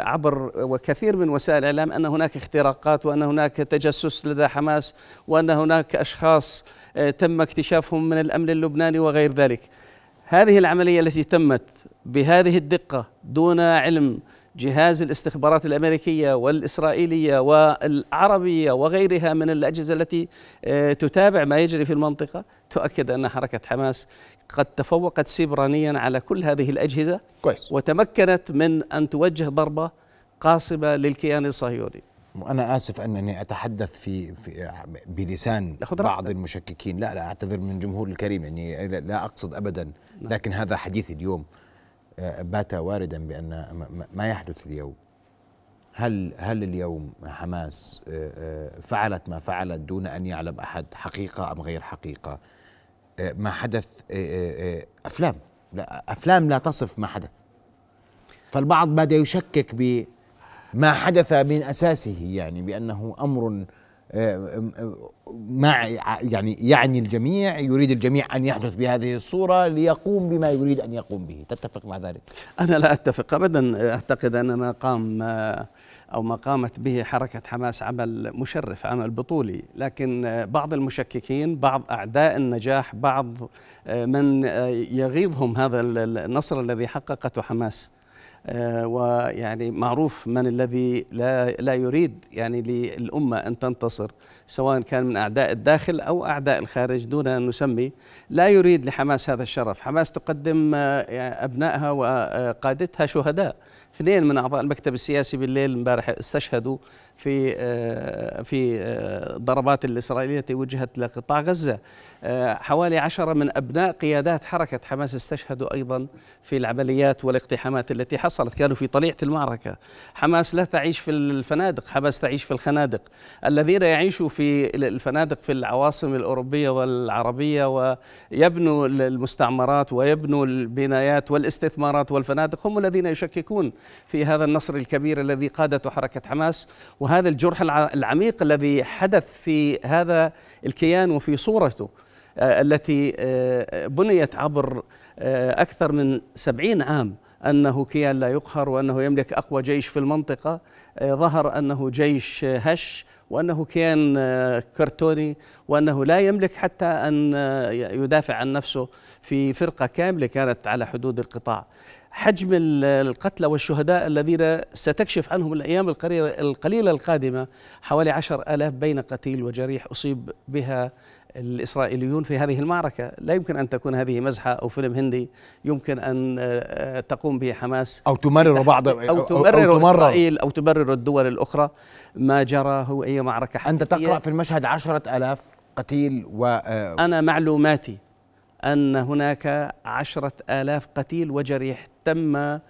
عبر وكثير من وسائل الاعلام ان هناك اختراقات وان هناك تجسس لدى حماس وان هناك اشخاص تم اكتشافهم من الامن اللبناني وغير ذلك. هذه العمليه التي تمت بهذه الدقه دون علم جهاز الاستخبارات الامريكيه والاسرائيليه والعربيه وغيرها من الاجهزه التي آه، تتابع ما يجري في المنطقه تؤكد ان حركه حماس قد تفوقت سيبرانيا على كل هذه الاجهزه كويس. وتمكنت من ان توجه ضربه قاصبه للكيان الصهيوني أنا آسف أنني أتحدث في, في بلسان بعض المشككين لا لا أعتذر من جمهور الكريم يعني لا أقصد أبدا نعم. لكن هذا حديث اليوم بات واردا بان ما يحدث اليوم هل هل اليوم حماس آه، آه، فعلت ما فعلت دون ان يعلم احد حقيقه ام غير حقيقه آه، ما حدث افلام لا افلام لا تصف ما حدث فالبعض بدا يشكك بما حدث من اساسه يعني بانه امر مع يعني يعني الجميع يريد الجميع ان يحدث بهذه الصوره ليقوم بما يريد ان يقوم به، تتفق مع ذلك؟ انا لا اتفق ابدا، اعتقد ان ما قام او ما قامت به حركه حماس عمل مشرف، عمل بطولي، لكن بعض المشككين، بعض اعداء النجاح، بعض من يغيظهم هذا النصر الذي حققته حماس آه، ويعني معروف من الذي لا لا يريد يعني للامه ان تنتصر سواء كان من اعداء الداخل او اعداء الخارج دون ان نسمي لا يريد لحماس هذا الشرف، حماس تقدم آه، ابنائها وقادتها شهداء اثنين من اعضاء المكتب السياسي بالليل امبارح استشهدوا في آه، في الضربات آه، الإسرائيلية التي وجهت لقطاع غزة آه، حوالي عشرة من أبناء قيادات حركة حماس استشهدوا أيضا في العمليات والاقتحامات التي حصلت كانوا في طليعة المعركة حماس لا تعيش في الفنادق حماس تعيش في الخنادق الذين يعيشوا في الفنادق في العواصم الأوروبية والعربية ويبنوا المستعمرات ويبنوا البنايات والاستثمارات والفنادق هم الذين يشككون في هذا النصر الكبير الذي قادته حركة حماس وهذا الجرح العميق الذي حدث في هذا الكيان وفي صورته آه، التي آه، بنيت عبر آه، أكثر من سبعين عام أنه كيان لا يقهر وأنه يملك أقوى جيش في المنطقة ظهر أنه جيش هش وأنه كيان كرتوني وأنه لا يملك حتى أن يدافع عن نفسه في فرقة كاملة كانت على حدود القطاع حجم القتلى والشهداء الذين ستكشف عنهم الأيام القليلة القادمة حوالي عشر ألاف بين قتيل وجريح أصيب بها الإسرائيليون في هذه المعركة لا يمكن أن تكون هذه مزحة أو فيلم هندي يمكن أن آه، تقوم به حماس أو تمرر بعض أو تمرر, أو تمرر إسرائيل أو تمرر الدول الأخرى ما جرى هو أي معركة حقيقية أنت تقرأ في المشهد عشرة ألاف قتيل و آه، أنا معلوماتي أن هناك عشرة آلاف قتيل وجريح تم آه،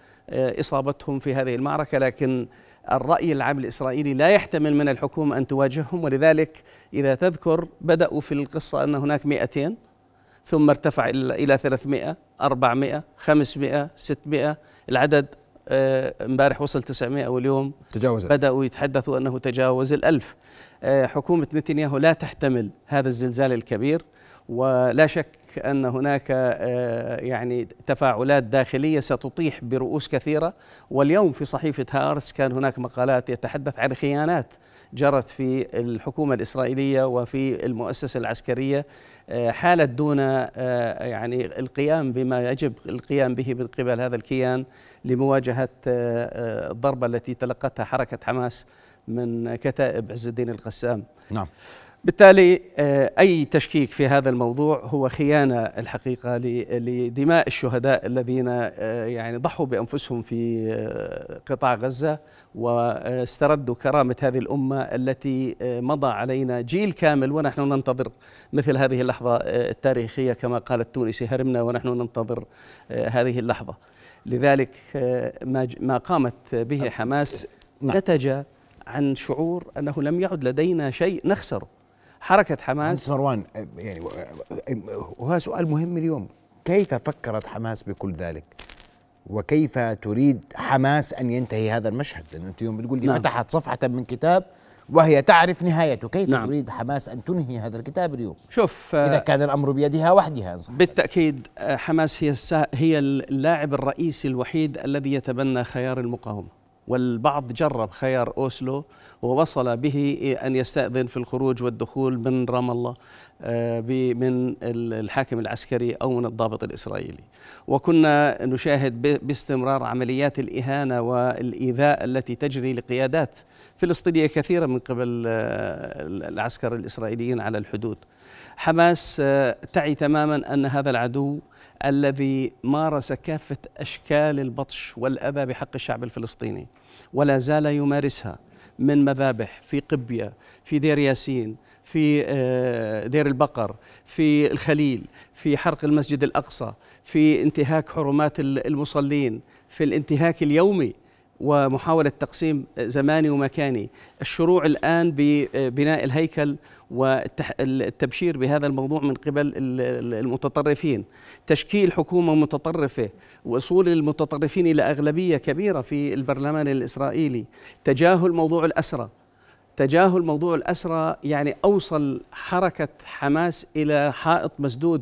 إصابتهم في هذه المعركة لكن الرأي العام الإسرائيلي لا يحتمل من الحكومة أن تواجههم ولذلك إذا تذكر بدأوا في القصة أن هناك 200 ثم ارتفع إلى 300 400 500 600 العدد آه، امبارح وصل 900 واليوم تجاوز بدأوا يتحدثوا أنه تجاوز الألف آه، حكومة نتنياهو لا تحتمل هذا الزلزال الكبير ولا شك شك ان هناك آه، يعني تفاعلات داخليه ستطيح برؤوس كثيره واليوم في صحيفه هارس كان هناك مقالات يتحدث عن خيانات جرت في الحكومه الاسرائيليه وفي المؤسسه العسكريه آه، حالت دون آه، يعني القيام بما يجب القيام به من قبل هذا الكيان لمواجهه الضربه التي تلقتها حركه حماس من كتائب عز الدين القسام. نعم. بالتالي آه، اي تشكيك في هذا الموضوع هو خيانه الحقيقه لدماء الشهداء الذين آه، يعني ضحوا بانفسهم في آه، قطاع غزه واستردوا كرامه هذه الامه التي مضى علينا جيل كامل ونحن ننتظر مثل هذه اللحظه التاريخيه كما قال التونسي هرمنا ونحن ننتظر هذه اللحظه لذلك ما قامت به حماس نعم. نتج عن شعور انه لم يعد لدينا شيء نخسره حركه حماس مروان يعني وهذا سؤال مهم اليوم كيف فكرت حماس بكل ذلك؟ وكيف تريد حماس ان ينتهي هذا المشهد؟ لان انت اليوم بتقول لي نعم. فتحت صفحه من كتاب وهي تعرف نهايته، كيف نعم. تريد حماس ان تنهي هذا الكتاب اليوم؟ شوف اذا كان الامر بيدها وحدها إن صح بالتاكيد آه، حماس هي السا... هي اللاعب الرئيسي الوحيد الذي يتبنى خيار المقاومه. والبعض جرب خيار أوسلو ووصل به أن يستأذن في الخروج والدخول من رام الله آه، من الحاكم العسكري أو من الضابط الإسرائيلي وكنا نشاهد باستمرار عمليات الإهانة والإيذاء التي تجري لقيادات فلسطينية كثيرة من قبل آه، العسكر الإسرائيليين على الحدود حماس آه، تعي تماما أن هذا العدو الذي مارس كافة أشكال البطش والأبى بحق الشعب الفلسطيني ولا زال يمارسها من مذابح في قبية في دير ياسين في آه، دير البقر في الخليل في حرق المسجد الأقصى في انتهاك حرمات المصلين في الانتهاك اليومي ومحاولة تقسيم زماني ومكاني الشروع الآن ببناء الهيكل والتبشير بهذا الموضوع من قبل المتطرفين تشكيل حكومة متطرفة وصول المتطرفين إلى أغلبية كبيرة في البرلمان الإسرائيلي تجاهل موضوع الأسرة تجاهل موضوع الأسرة يعني أوصل حركة حماس إلى حائط مسدود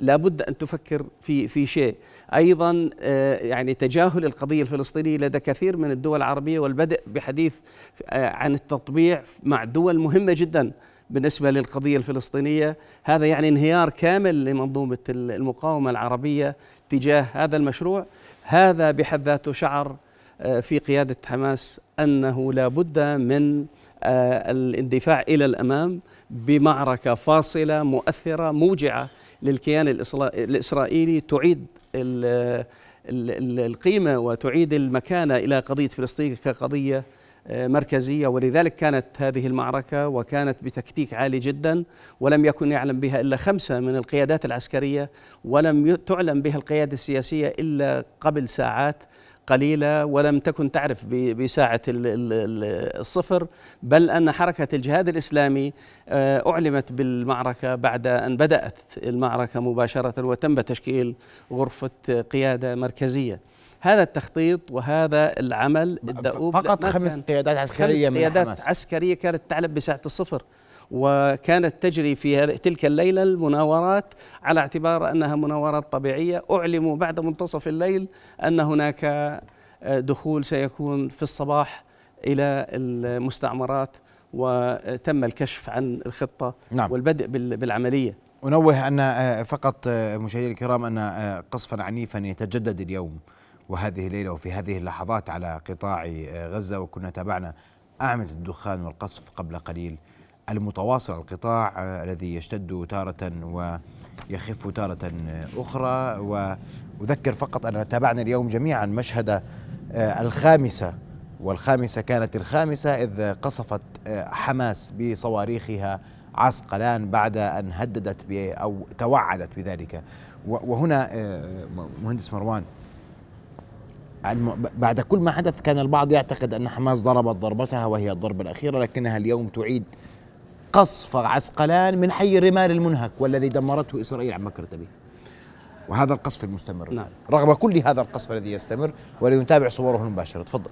لابد ان تفكر في في شيء ايضا آه، يعني تجاهل القضيه الفلسطينيه لدى كثير من الدول العربيه والبدء بحديث آه، عن التطبيع مع دول مهمه جدا بالنسبه للقضيه الفلسطينيه هذا يعني انهيار كامل لمنظومه المقاومه العربيه تجاه هذا المشروع هذا بحد ذاته شعر آه، في قياده حماس انه لابد من الاندفاع الى الامام بمعركه فاصله مؤثره موجعه للكيان الإسرائيلي تعيد القيمة وتعيد المكانة إلى قضية فلسطين كقضية آه، مركزية ولذلك كانت هذه المعركة وكانت بتكتيك عالي جدا ولم يكن يعلم بها إلا خمسة من القيادات العسكرية ولم تعلم بها القيادة السياسية إلا قبل ساعات قليلة ولم تكن تعرف بساعة الصفر بل أن حركة الجهاد الإسلامي آه، أعلمت بالمعركة بعد أن بدأت المعركة مباشرة وتم تشكيل غرفة قيادة مركزية هذا التخطيط وهذا العمل الدؤوب فقط خمس قيادات عسكرية خمس قيادات عسكرية كانت تعلم بساعة الصفر وكانت تجري في تلك الليلة المناورات على اعتبار أنها مناورات طبيعية أعلموا بعد منتصف الليل أن هناك دخول سيكون في الصباح إلى المستعمرات وتم الكشف عن الخطة نعم. والبدء بالعملية أنوه أن آه، فقط آه، مشاهدينا الكرام أن آه، قصفا عنيفا يتجدد اليوم وهذه الليلة وفي هذه اللحظات على قطاع غزة وكنا تابعنا أعمدة الدخان والقصف قبل قليل المتواصل القطاع آه، الذي يشتد تارة ويخف تارة أخرى وأذكر فقط أننا تابعنا اليوم جميعا مشهد آه، الخامسة والخامسة كانت الخامسة إذ قصفت آه، حماس بصواريخها عسقلان بعد أن هددت أو توعدت بذلك وهنا مهندس مروان بعد كل ما حدث كان البعض يعتقد أن حماس ضربت ضربتها وهي الضربة الأخيرة لكنها اليوم تعيد قصف عسقلان من حي الرمال المنهك والذي دمرته إسرائيل عن مكر به وهذا القصف المستمر نعم. رغم كل هذا القصف الذي يستمر ولنتابع صوره المباشرة تفضل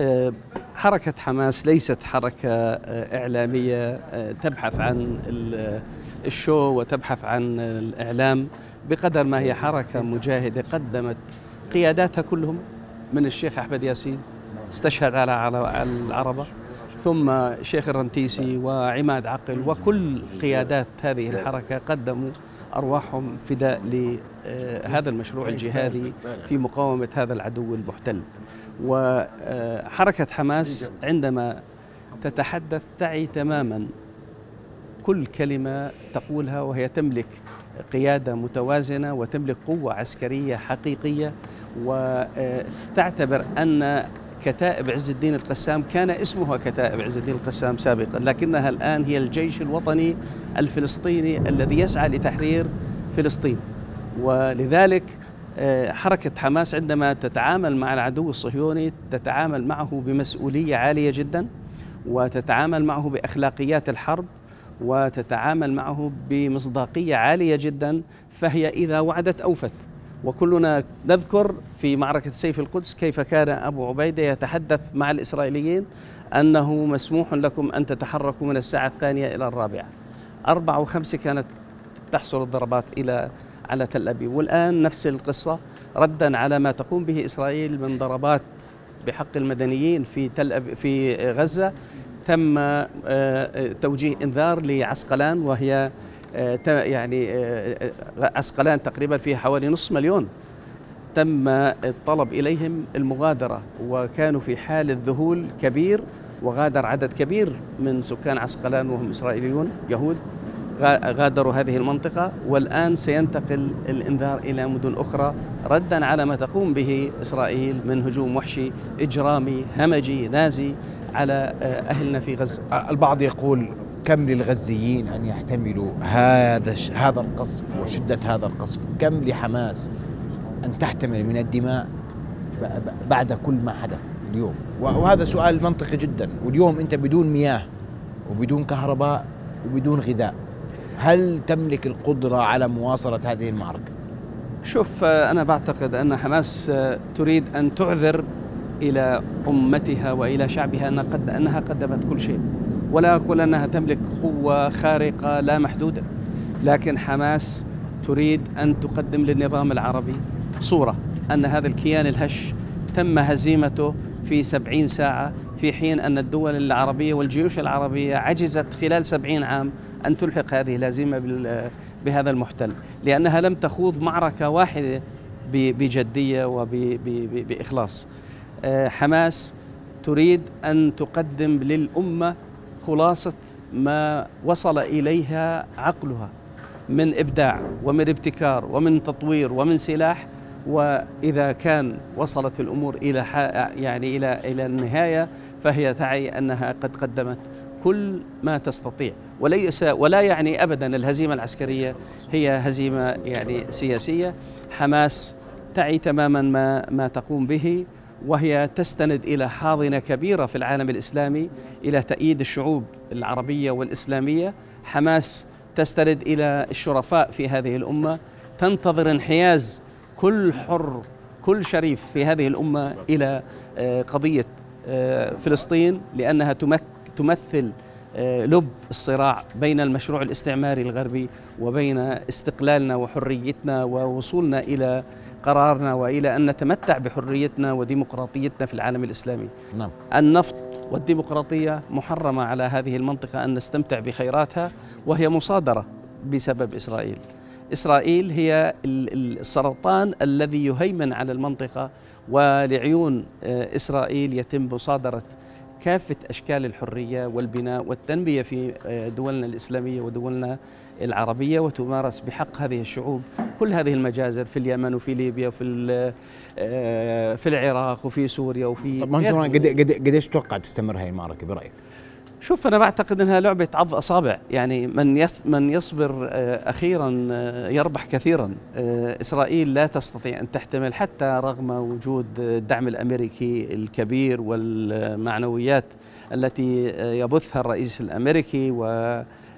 أه، حركة حماس ليست حركة أه، إعلامية أه، تبحث عن الشو وتبحث عن الإعلام بقدر ما هي حركة مجاهدة قدمت قياداتها كلهم من الشيخ أحمد ياسين استشهد على العربة ثم شيخ الرنتيسي وعماد عقل وكل قيادات هذه الحركة قدموا أرواحهم فداء لهذا المشروع الجهادي في مقاومة هذا العدو المحتل وحركة حماس عندما تتحدث تعي تماما كل كلمة تقولها وهي تملك قيادة متوازنة وتملك قوة عسكرية حقيقية وتعتبر أن كتائب عز الدين القسام كان اسمها كتائب عز الدين القسام سابقا لكنها الآن هي الجيش الوطني الفلسطيني الذي يسعى لتحرير فلسطين ولذلك آه، حركة حماس عندما تتعامل مع العدو الصهيوني تتعامل معه بمسؤولية عالية جدا وتتعامل معه بأخلاقيات الحرب وتتعامل معه بمصداقية عالية جدا فهي إذا وعدت أوفت وكلنا نذكر في معركة سيف القدس كيف كان أبو عبيدة يتحدث مع الإسرائيليين أنه مسموح لكم أن تتحركوا من الساعة الثانية إلى الرابعة أربعة وخمسة كانت تحصل الضربات إلى على تل أبيب والآن نفس القصة ردا على ما تقوم به إسرائيل من ضربات بحق المدنيين في تل أبي في غزة تم آه، آه، توجيه انذار لعسقلان وهي آه، يعني عسقلان آه، آه، تقريبا فيها حوالي نصف مليون تم الطلب إليهم المغادرة وكانوا في حالة ذهول كبير وغادر عدد كبير من سكان عسقلان وهم إسرائيليون يهود غادروا هذه المنطقة والآن سينتقل الإنذار إلى مدن أخرى ردا على ما تقوم به إسرائيل من هجوم وحشي إجرامي همجي نازي على أهلنا في غزة البعض يقول كم للغزيين ان يحتملوا هذا هذا القصف وشده هذا القصف كم لحماس ان تحتمل من الدماء بعد كل ما حدث اليوم وهذا سؤال منطقي جدا واليوم انت بدون مياه وبدون كهرباء وبدون غذاء هل تملك القدره على مواصله هذه المعركه شوف آه، انا بعتقد ان حماس آه، تريد ان تعذر الى امتها والى شعبها ان قد انها قدمت كل شيء ولا أقول أنها تملك قوة خارقة لا محدودة لكن حماس تريد أن تقدم للنظام العربي صورة أن هذا الكيان الهش تم هزيمته في سبعين ساعة في حين أن الدول العربية والجيوش العربية عجزت خلال سبعين عام أن تلحق هذه الهزيمة بهذا المحتل لأنها لم تخوض معركة واحدة بجدية وبإخلاص آه، حماس تريد أن تقدم للأمة خلاصة ما وصل إليها عقلها من إبداع ومن ابتكار ومن تطوير ومن سلاح وإذا كان وصلت الأمور إلى يعني إلى إلى النهاية فهي تعي أنها قد قدمت كل ما تستطيع وليس ولا يعني أبدا الهزيمة العسكرية هي هزيمة يعني سياسية حماس تعي تماما ما ما تقوم به وهي تستند الى حاضنه كبيره في العالم الاسلامي الى تأييد الشعوب العربيه والاسلاميه، حماس تستند الى الشرفاء في هذه الامه، تنتظر انحياز كل حر كل شريف في هذه الامه الى آه، قضيه آه، فلسطين لانها تمثل آه، لب الصراع بين المشروع الاستعماري الغربي وبين استقلالنا وحريتنا ووصولنا الى قرارنا والى ان نتمتع بحريتنا وديمقراطيتنا في العالم الاسلامي. نعم. النفط والديمقراطيه محرمه على هذه المنطقه ان نستمتع بخيراتها وهي مصادره بسبب اسرائيل. اسرائيل هي السرطان الذي يهيمن على المنطقه ولعيون آه، اسرائيل يتم مصادره كافه اشكال الحريه والبناء والتنميه في آه، دولنا الاسلاميه ودولنا العربية وتمارس بحق هذه الشعوب كل هذه المجازر في اليمن وفي ليبيا وفي آه، في العراق وفي سوريا وفي طب منصور قديش تتوقع تستمر هاي المعركة برأيك؟ شوف انا بعتقد انها لعبه عض اصابع يعني من من يصبر آه، اخيرا آه، يربح كثيرا اسرائيل لا تستطيع ان تحتمل حتى رغم وجود الدعم الامريكي الكبير والمعنويات التي يبثها الرئيس الامريكي و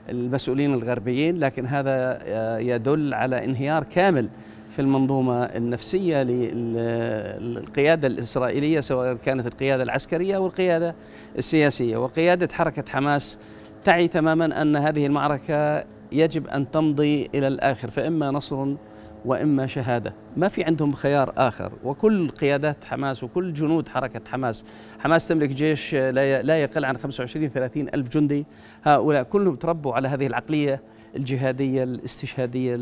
المسؤولين الغربيين لكن هذا آه، يدل على انهيار كامل في المنظومة النفسية للقيادة الإسرائيلية سواء كانت القيادة العسكرية أو القيادة السياسية وقيادة حركة حماس تعي تماما أن هذه المعركة يجب أن تمضي إلى الآخر فإما نصر واما شهاده، ما في عندهم خيار اخر، وكل قيادات حماس وكل جنود حركه حماس، حماس تملك جيش لا يقل عن 25 30 الف جندي، هؤلاء كلهم تربوا على هذه العقليه الجهاديه الاستشهاديه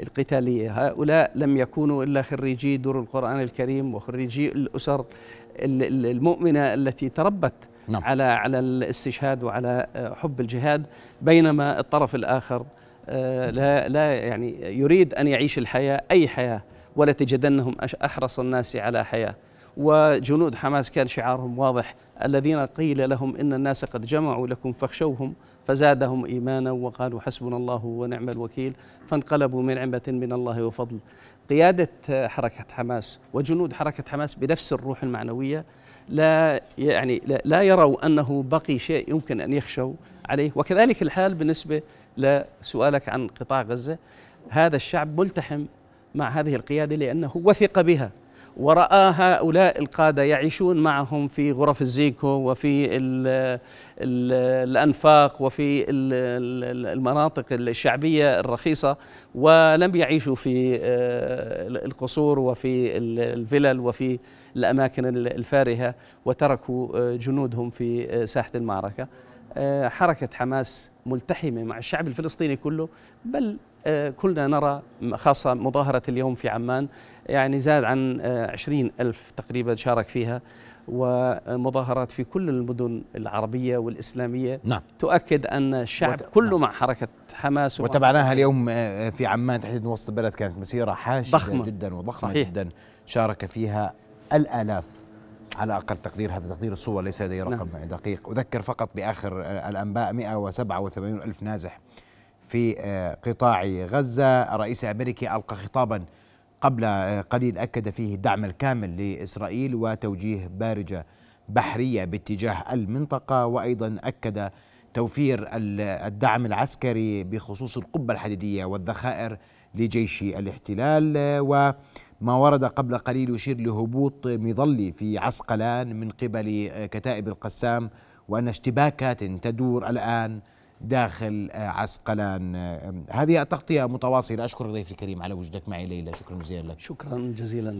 القتاليه، هؤلاء لم يكونوا الا خريجي دور القران الكريم وخريجي الاسر المؤمنه التي تربت نعم. على على الاستشهاد وعلى حب الجهاد بينما الطرف الاخر آه، لا لا يعني يريد ان يعيش الحياه اي حياه ولا تجدنهم احرص الناس على حياه وجنود حماس كان شعارهم واضح الذين قيل لهم ان الناس قد جمعوا لكم فاخشوهم فزادهم ايمانا وقالوا حسبنا الله ونعم الوكيل فانقلبوا من نعمه من الله وفضل قياده حركه حماس وجنود حركه حماس بنفس الروح المعنويه لا يعني لا يروا انه بقي شيء يمكن ان يخشوا عليه وكذلك الحال بالنسبه لسؤالك عن قطاع غزة هذا الشعب ملتحم مع هذه القيادة لأنه وثق بها ورأى هؤلاء القادة يعيشون معهم في غرف الزيكو وفي الـ الـ الأنفاق وفي الـ المناطق الشعبية الرخيصة ولم يعيشوا في آه، القصور وفي الفلل وفي الأماكن الفارهة وتركوا آه، جنودهم في آه، ساحة المعركة آه، حركة حماس ملتحمة مع الشعب الفلسطيني كله بل آه، كلنا نرى خاصة مظاهرة اليوم في عمان يعني زاد عن آه، عشرين ألف تقريبا شارك فيها ومظاهرات في كل المدن العربية والإسلامية نعم. تؤكد أن الشعب وت... كله نعم. مع حركة حماس وتابعناها اليوم في عمان تحديدا وسط البلد كانت مسيرة حاشدة ضخمة. جدا وضخمة صحيح. جدا شارك فيها الآلاف على اقل تقدير هذا تقدير الصور ليس لدي رقم نعم. دقيق اذكر فقط باخر الانباء 187 الف نازح في آه، قطاع غزه الرئيس الامريكي القى خطابا قبل آه، قليل اكد فيه الدعم الكامل لاسرائيل وتوجيه بارجه بحريه باتجاه المنطقه وايضا اكد توفير الدعم العسكري بخصوص القبه الحديديه والذخائر لجيش الاحتلال آه، و ما ورد قبل قليل يشير لهبوط مظلي في عسقلان من قبل آه، كتائب القسام وأن اشتباكات تدور الآن داخل آه، عسقلان آه، هذه التغطية متواصلة أشكر ضيفي الكريم على وجودك معي ليلى شكرا جزيلا لك شكرا جزيلا لك